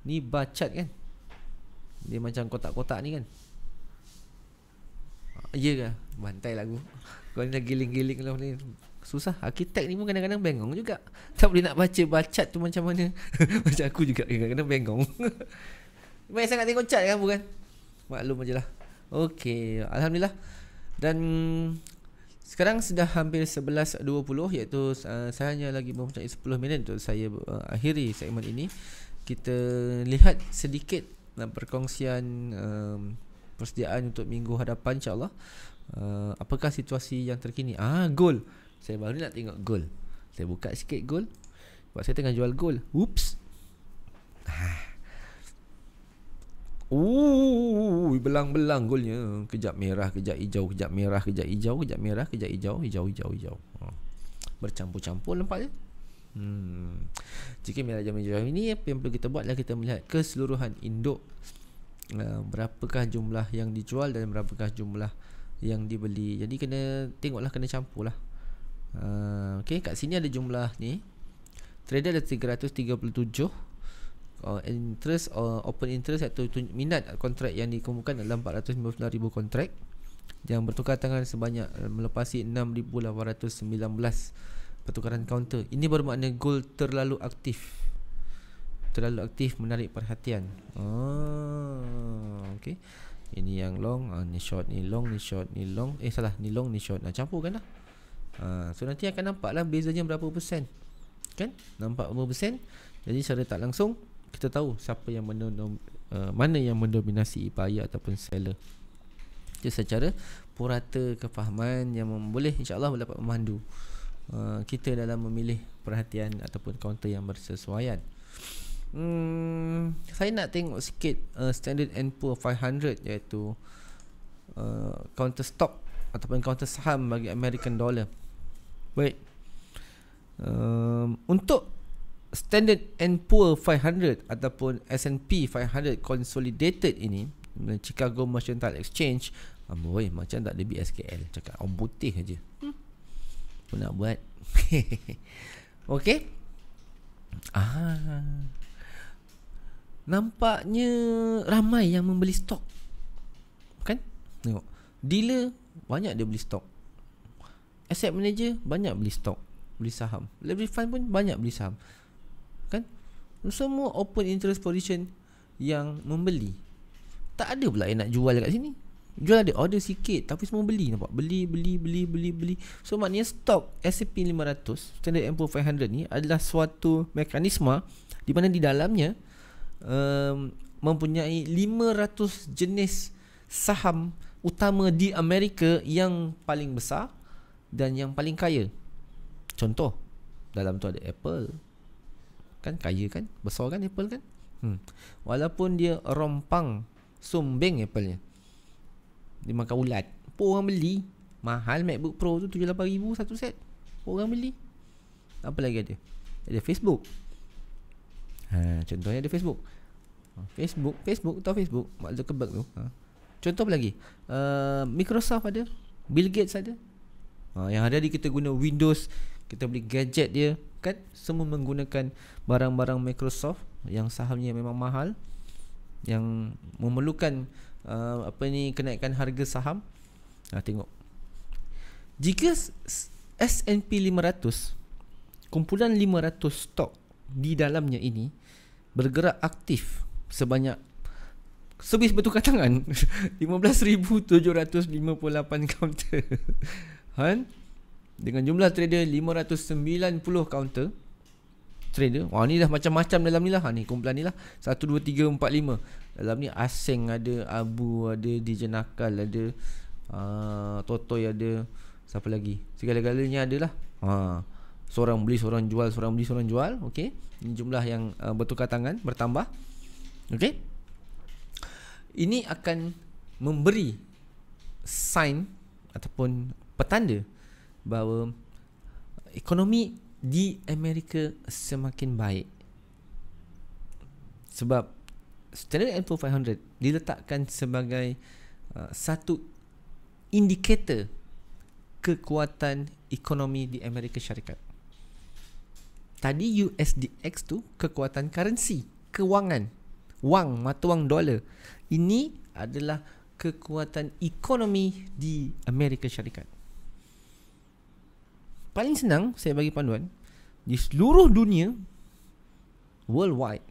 ni bacat kan dia macam kotak-kotak ni kan uh, ya ke bantai lah bu kau ni dah giling-giling lah ni susah arkitek ni pun kadang-kadang bengong juga tak boleh nak baca bacat tu macam mana macam aku juga kadang-kadang bengong Banyak sangat tengok chat kan bukan Maklum je lah Okay Alhamdulillah Dan sekarang sudah hampir 11.20 iaitu uh, saya hanya lagi mempunyai 10 minit untuk saya uh, akhiri segmen ini. Kita lihat sedikit uh, perkongsian um, persediaan untuk minggu hadapan insyaAllah. Uh, apakah situasi yang terkini? Ah, gol. Saya baru nak tengok gol. Saya buka sikit gol. Sebab saya tengah jual gol. Oops. Ah. Ui, belang-belang golnya. Kejap merah, kejap hijau, kejap merah, kejap hijau, kejap merah, kejap hijau, hijau, hijau, hijau. Ha. Bercampur-campur nampak ya. Hmm. Jika merah jam hijau ini apa yang perlu kita buat adalah kita melihat keseluruhan induk uh, berapakah jumlah yang dijual dan berapakah jumlah yang dibeli. Jadi kena tengoklah kena campurlah. Uh, okay, kat sini ada jumlah ni. Trader ada 337 uh, interest uh, open interest atau minat kontrak yang dikemukakan dalam 499,000 kontrak yang bertukar tangan sebanyak uh, melepasi 6,819 pertukaran kaunter. Ini bermakna gold terlalu aktif. Terlalu aktif menarik perhatian. Ah, okay. Ini yang long, uh, ni short, ni long, ni short, ni long. Eh salah, ni long, ni short. Nah, campur kan lah. Uh, so nanti akan nampak lah bezanya berapa persen. Kan? Nampak berapa persen. Jadi secara tak langsung, kita tahu siapa yang menonom, uh, eh, mana yang mendominasi buyer ataupun seller. Itu secara purata kefahaman yang boleh insyaAllah boleh dapat memandu uh, kita dalam memilih perhatian ataupun counter yang bersesuaian. Hmm, saya nak tengok sikit uh, standard and poor 500 iaitu uh, counter stock ataupun counter saham bagi American dollar. Baik. Um, untuk Standard and Poor 500 ataupun S&P 500 Consolidated ini Chicago Mercantile Exchange Amboi, ah, macam tak ada BSKL Cakap orang putih aja. Hmm. Apa nak buat? okay Ah. Nampaknya ramai yang membeli stok. Kan? Tengok. Dealer banyak dia beli stok. Asset manager banyak beli stok, beli saham. leverage fund pun banyak beli saham. Semua open interest position Yang membeli Tak ada pula yang nak jual kat sini Jual ada order sikit Tapi semua beli nampak Beli, beli, beli, beli, beli So maknanya stock S&P 500 Standard m 500 ni Adalah suatu mekanisme Di mana di dalamnya um, Mempunyai 500 jenis saham Utama di Amerika Yang paling besar Dan yang paling kaya Contoh Dalam tu ada Apple kan kaya kan besar kan apple kan hmm. walaupun dia rompang sumbeng apple nya dia makan ulat pun orang beli mahal macbook pro tu 78 ribu satu set orang beli apa lagi ada ada facebook ha, contohnya ada facebook ha, facebook facebook tahu facebook Mark Zuckerberg tu ha. contoh apa lagi uh, microsoft ada bill gates ada ha, yang ada di kita guna windows kita beli gadget dia syarikat semua menggunakan barang-barang Microsoft yang sahamnya memang mahal yang memerlukan uh, apa ni kenaikan harga saham. Ha nah, tengok. Jika S&P 500 kumpulan 500 stok di dalamnya ini bergerak aktif sebanyak sebis bertukar tangan 15758 kaunter. Han dengan jumlah trader 590 counter trader. Wah ni dah macam-macam dalam ni lah. Ha ni kumpulan ni lah. 1, 2, 3, 4, Dalam ni asing ada, abu ada, DJ Nakal ada, uh, Totoy ada, siapa lagi. Segala-galanya adalah. Ha. Seorang beli, seorang jual, seorang beli, seorang jual. Okay. Ini jumlah yang uh, bertukar tangan, bertambah. Okay. Ini akan memberi sign ataupun petanda bahawa ekonomi di Amerika semakin baik sebab Standard Poor's 500 diletakkan sebagai uh, satu indikator kekuatan ekonomi di Amerika Syarikat. Tadi USDX tu kekuatan currency, kewangan, wang, mata wang dolar. Ini adalah kekuatan ekonomi di Amerika Syarikat paling senang saya bagi panduan di seluruh dunia worldwide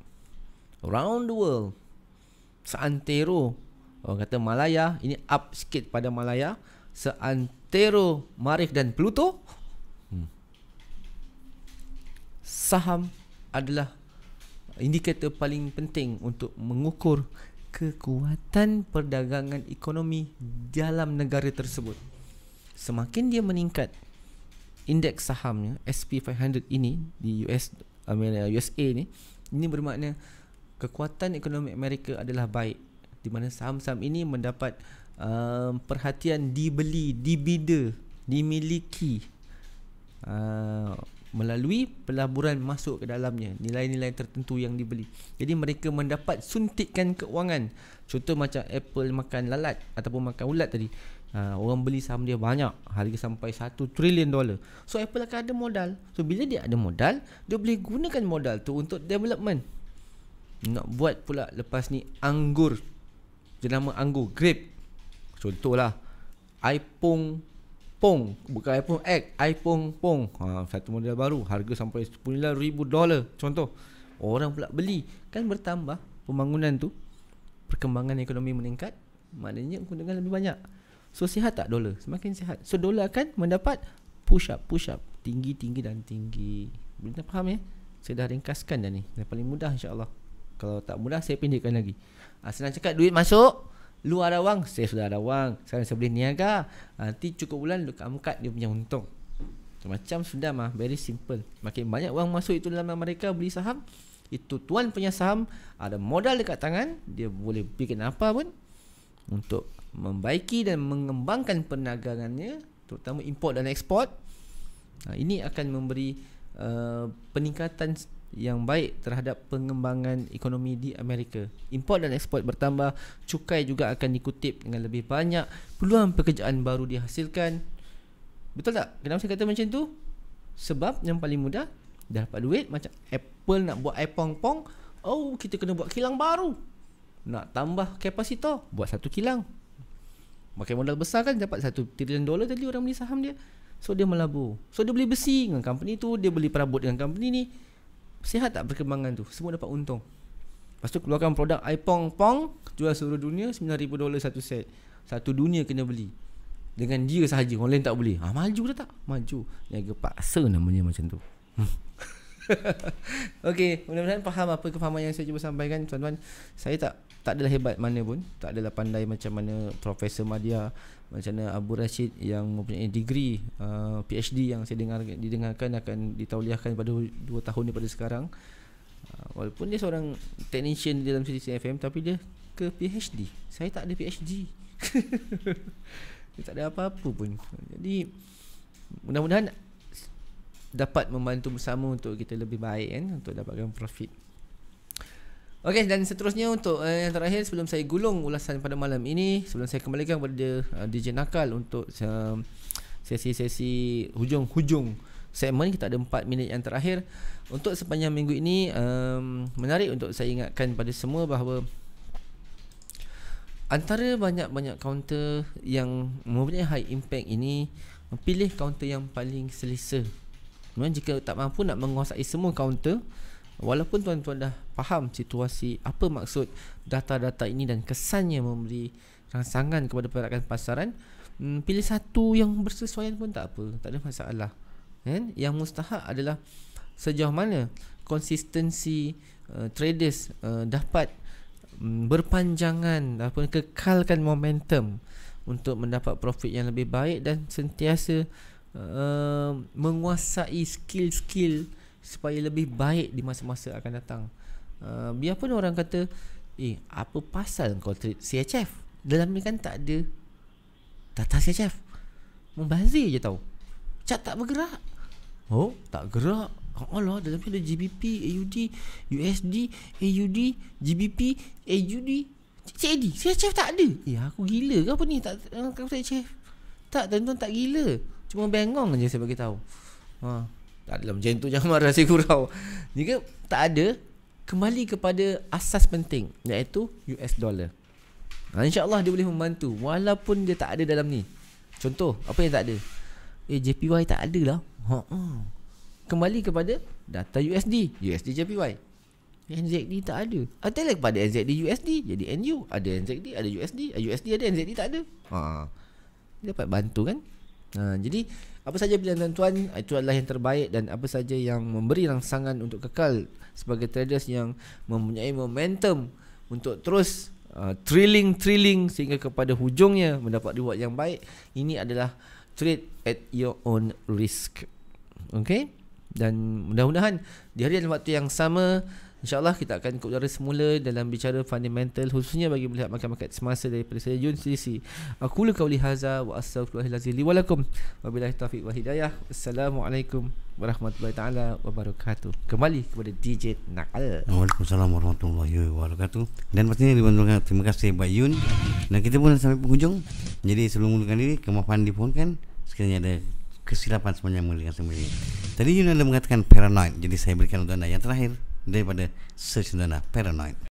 around the world seantero orang kata Malaya ini up sikit pada Malaya seantero Marif dan Pluto hmm. saham adalah indikator paling penting untuk mengukur kekuatan perdagangan ekonomi dalam negara tersebut semakin dia meningkat indeks sahamnya SP500 ini di US Amerika USA ni ini bermakna kekuatan ekonomi Amerika adalah baik di mana saham-saham ini mendapat um, perhatian dibeli, dibida, dimiliki uh, melalui pelaburan masuk ke dalamnya nilai-nilai tertentu yang dibeli. Jadi mereka mendapat suntikan keuangan. Contoh macam Apple makan lalat ataupun makan ulat tadi. Uh, orang beli saham dia banyak harga sampai 1 trilion dollar. So Apple akan ada modal. So bila dia ada modal, dia boleh gunakan modal tu untuk development. Nak buat pula lepas ni anggur. Jenama anggur grape. Contohlah iPhone Pong, bukan iPhone X, iPhone Pong. Ha, satu modal baru harga sampai ribu dollar, Contoh, orang pula beli. Kan bertambah pembangunan tu. Perkembangan ekonomi meningkat, maknanya keuntungan lebih banyak. So sihat tak dolar? Semakin sihat So dolar akan mendapat push up Push up Tinggi-tinggi dan tinggi Boleh tak faham ya? Saya dah ringkaskan dah ni Yang paling mudah insyaAllah Kalau tak mudah saya pindahkan lagi ha, Senang cakap duit masuk Lu ada wang? Saya sudah ada wang Sekarang saya boleh niaga ha, Nanti cukup bulan lu kamkat dia punya untung Macam sudah mah Very simple Makin banyak wang masuk itu dalam mereka beli saham itu tuan punya saham ada modal dekat tangan dia boleh bikin apa pun untuk membaiki dan mengembangkan perniagaannya terutama import dan ekspor ha, ini akan memberi uh, peningkatan yang baik terhadap pengembangan ekonomi di Amerika. Import dan ekspor bertambah, cukai juga akan dikutip dengan lebih banyak, peluang pekerjaan baru dihasilkan. Betul tak? Kenapa saya kata macam tu? Sebab yang paling mudah dah dapat duit macam Apple nak buat iPhone pong, oh kita kena buat kilang baru. Nak tambah kapasitor, buat satu kilang. Pakai modal besar kan dapat 1 trilion dolar tadi orang beli saham dia. So dia melabur. So dia beli besi dengan company tu, dia beli perabot dengan company ni. Sihat tak perkembangan tu? Semua dapat untung. Lepas tu keluarkan produk iPong Pong, jual seluruh dunia 9000 dolar satu set. Satu dunia kena beli. Dengan dia sahaja Orang lain tak beli ha, ah, Maju dah tak Maju Niaga paksa namanya macam tu Okay Mudah-mudahan faham apa kefahaman yang saya cuba sampaikan Tuan-tuan Saya tak tak adalah hebat mana pun tak adalah pandai macam mana profesor Madia macam mana Abu Rashid yang mempunyai degree uh, PhD yang saya dengar didengarkan akan ditauliahkan pada dua tahun daripada sekarang uh, walaupun dia seorang technician di dalam sisi FM tapi dia ke PhD saya tak ada PhD dia tak ada apa-apa pun jadi mudah-mudahan dapat membantu bersama untuk kita lebih baik kan untuk dapatkan profit Okey dan seterusnya untuk uh, yang terakhir sebelum saya gulung ulasan pada malam ini sebelum saya kembalikan kepada uh, DJ Nakal untuk uh, sesi-sesi hujung-hujung segmen kita ada 4 minit yang terakhir untuk sepanjang minggu ini um, menarik untuk saya ingatkan pada semua bahawa antara banyak-banyak kaunter yang mempunyai high impact ini pilih kaunter yang paling selesa. Memang jika tak mampu nak menguasai semua kaunter Walaupun tuan-tuan dah faham situasi apa maksud data-data ini dan kesannya memberi rangsangan kepada pergerakan pasaran, hmm, pilih satu yang bersesuaian pun tak apa, tak ada masalah. Kan? Yang mustahak adalah sejauh mana konsistensi uh, traders uh, dapat um, berpanjangan ataupun kekalkan momentum untuk mendapat profit yang lebih baik dan sentiasa uh, menguasai skill-skill supaya lebih baik di masa-masa akan datang. Uh, biarpun orang kata, eh, apa pasal kau treat CHF? Dalam ni kan tak ada tata CHF. Membazir je tau. Cat tak bergerak. Oh, tak gerak. Oh, Allah, dalam ni ada GBP, AUD, USD, AUD, GBP, AUD. CAD, CHF tak ada. Eh, aku gila ke apa ni? Tak, eh, aku tak CHF. Tak, tuan-tuan tak gila. Cuma bengong je saya bagi tahu. Ha. Tak adalah macam tu jangan marah saya gurau. Jika tak ada kembali kepada asas penting iaitu US dollar. Ha, InsyaAllah dia boleh membantu walaupun dia tak ada dalam ni. Contoh apa yang tak ada? Eh JPY tak ada lah. Ha, ha. Kembali kepada data USD, USD JPY. NZD tak ada. Ada lagi kepada NZD USD. Jadi NU ada NZD, ada USD, USD ada NZD tak ada. Ha. Dia dapat bantu kan? Ha, jadi apa saja pilihan tuan-tuan itu adalah yang terbaik dan apa saja yang memberi rangsangan untuk kekal sebagai traders yang mempunyai momentum untuk terus uh, thrilling thrilling sehingga kepada hujungnya mendapat reward yang baik ini adalah trade at your own risk okay dan mudah-mudahan di hari dan waktu yang sama InsyaAllah kita akan ke udara semula dalam bicara fundamental khususnya bagi melihat makan-makan semasa daripada saya Yun Sisi. Aku lakukan oleh wa astagfirullahaladzim. Walakum wabilahi taufiq wa hidayah. Assalamualaikum warahmatullahi ta'ala wabarakatuh. Kembali kepada DJ Nakal. Waalaikumsalam warahmatullahi wabarakatuh. Dan pastinya dibantukan terima kasih Pak Yun. Dan kita pun sampai pengunjung. Jadi sebelum mengundurkan diri, kemampuan kan? Sekiranya ada kesilapan semuanya mengundurkan semuanya. Tadi Yun ada mengatakan paranoid. Jadi saya berikan untuk anda yang terakhir daripada search dana paranoid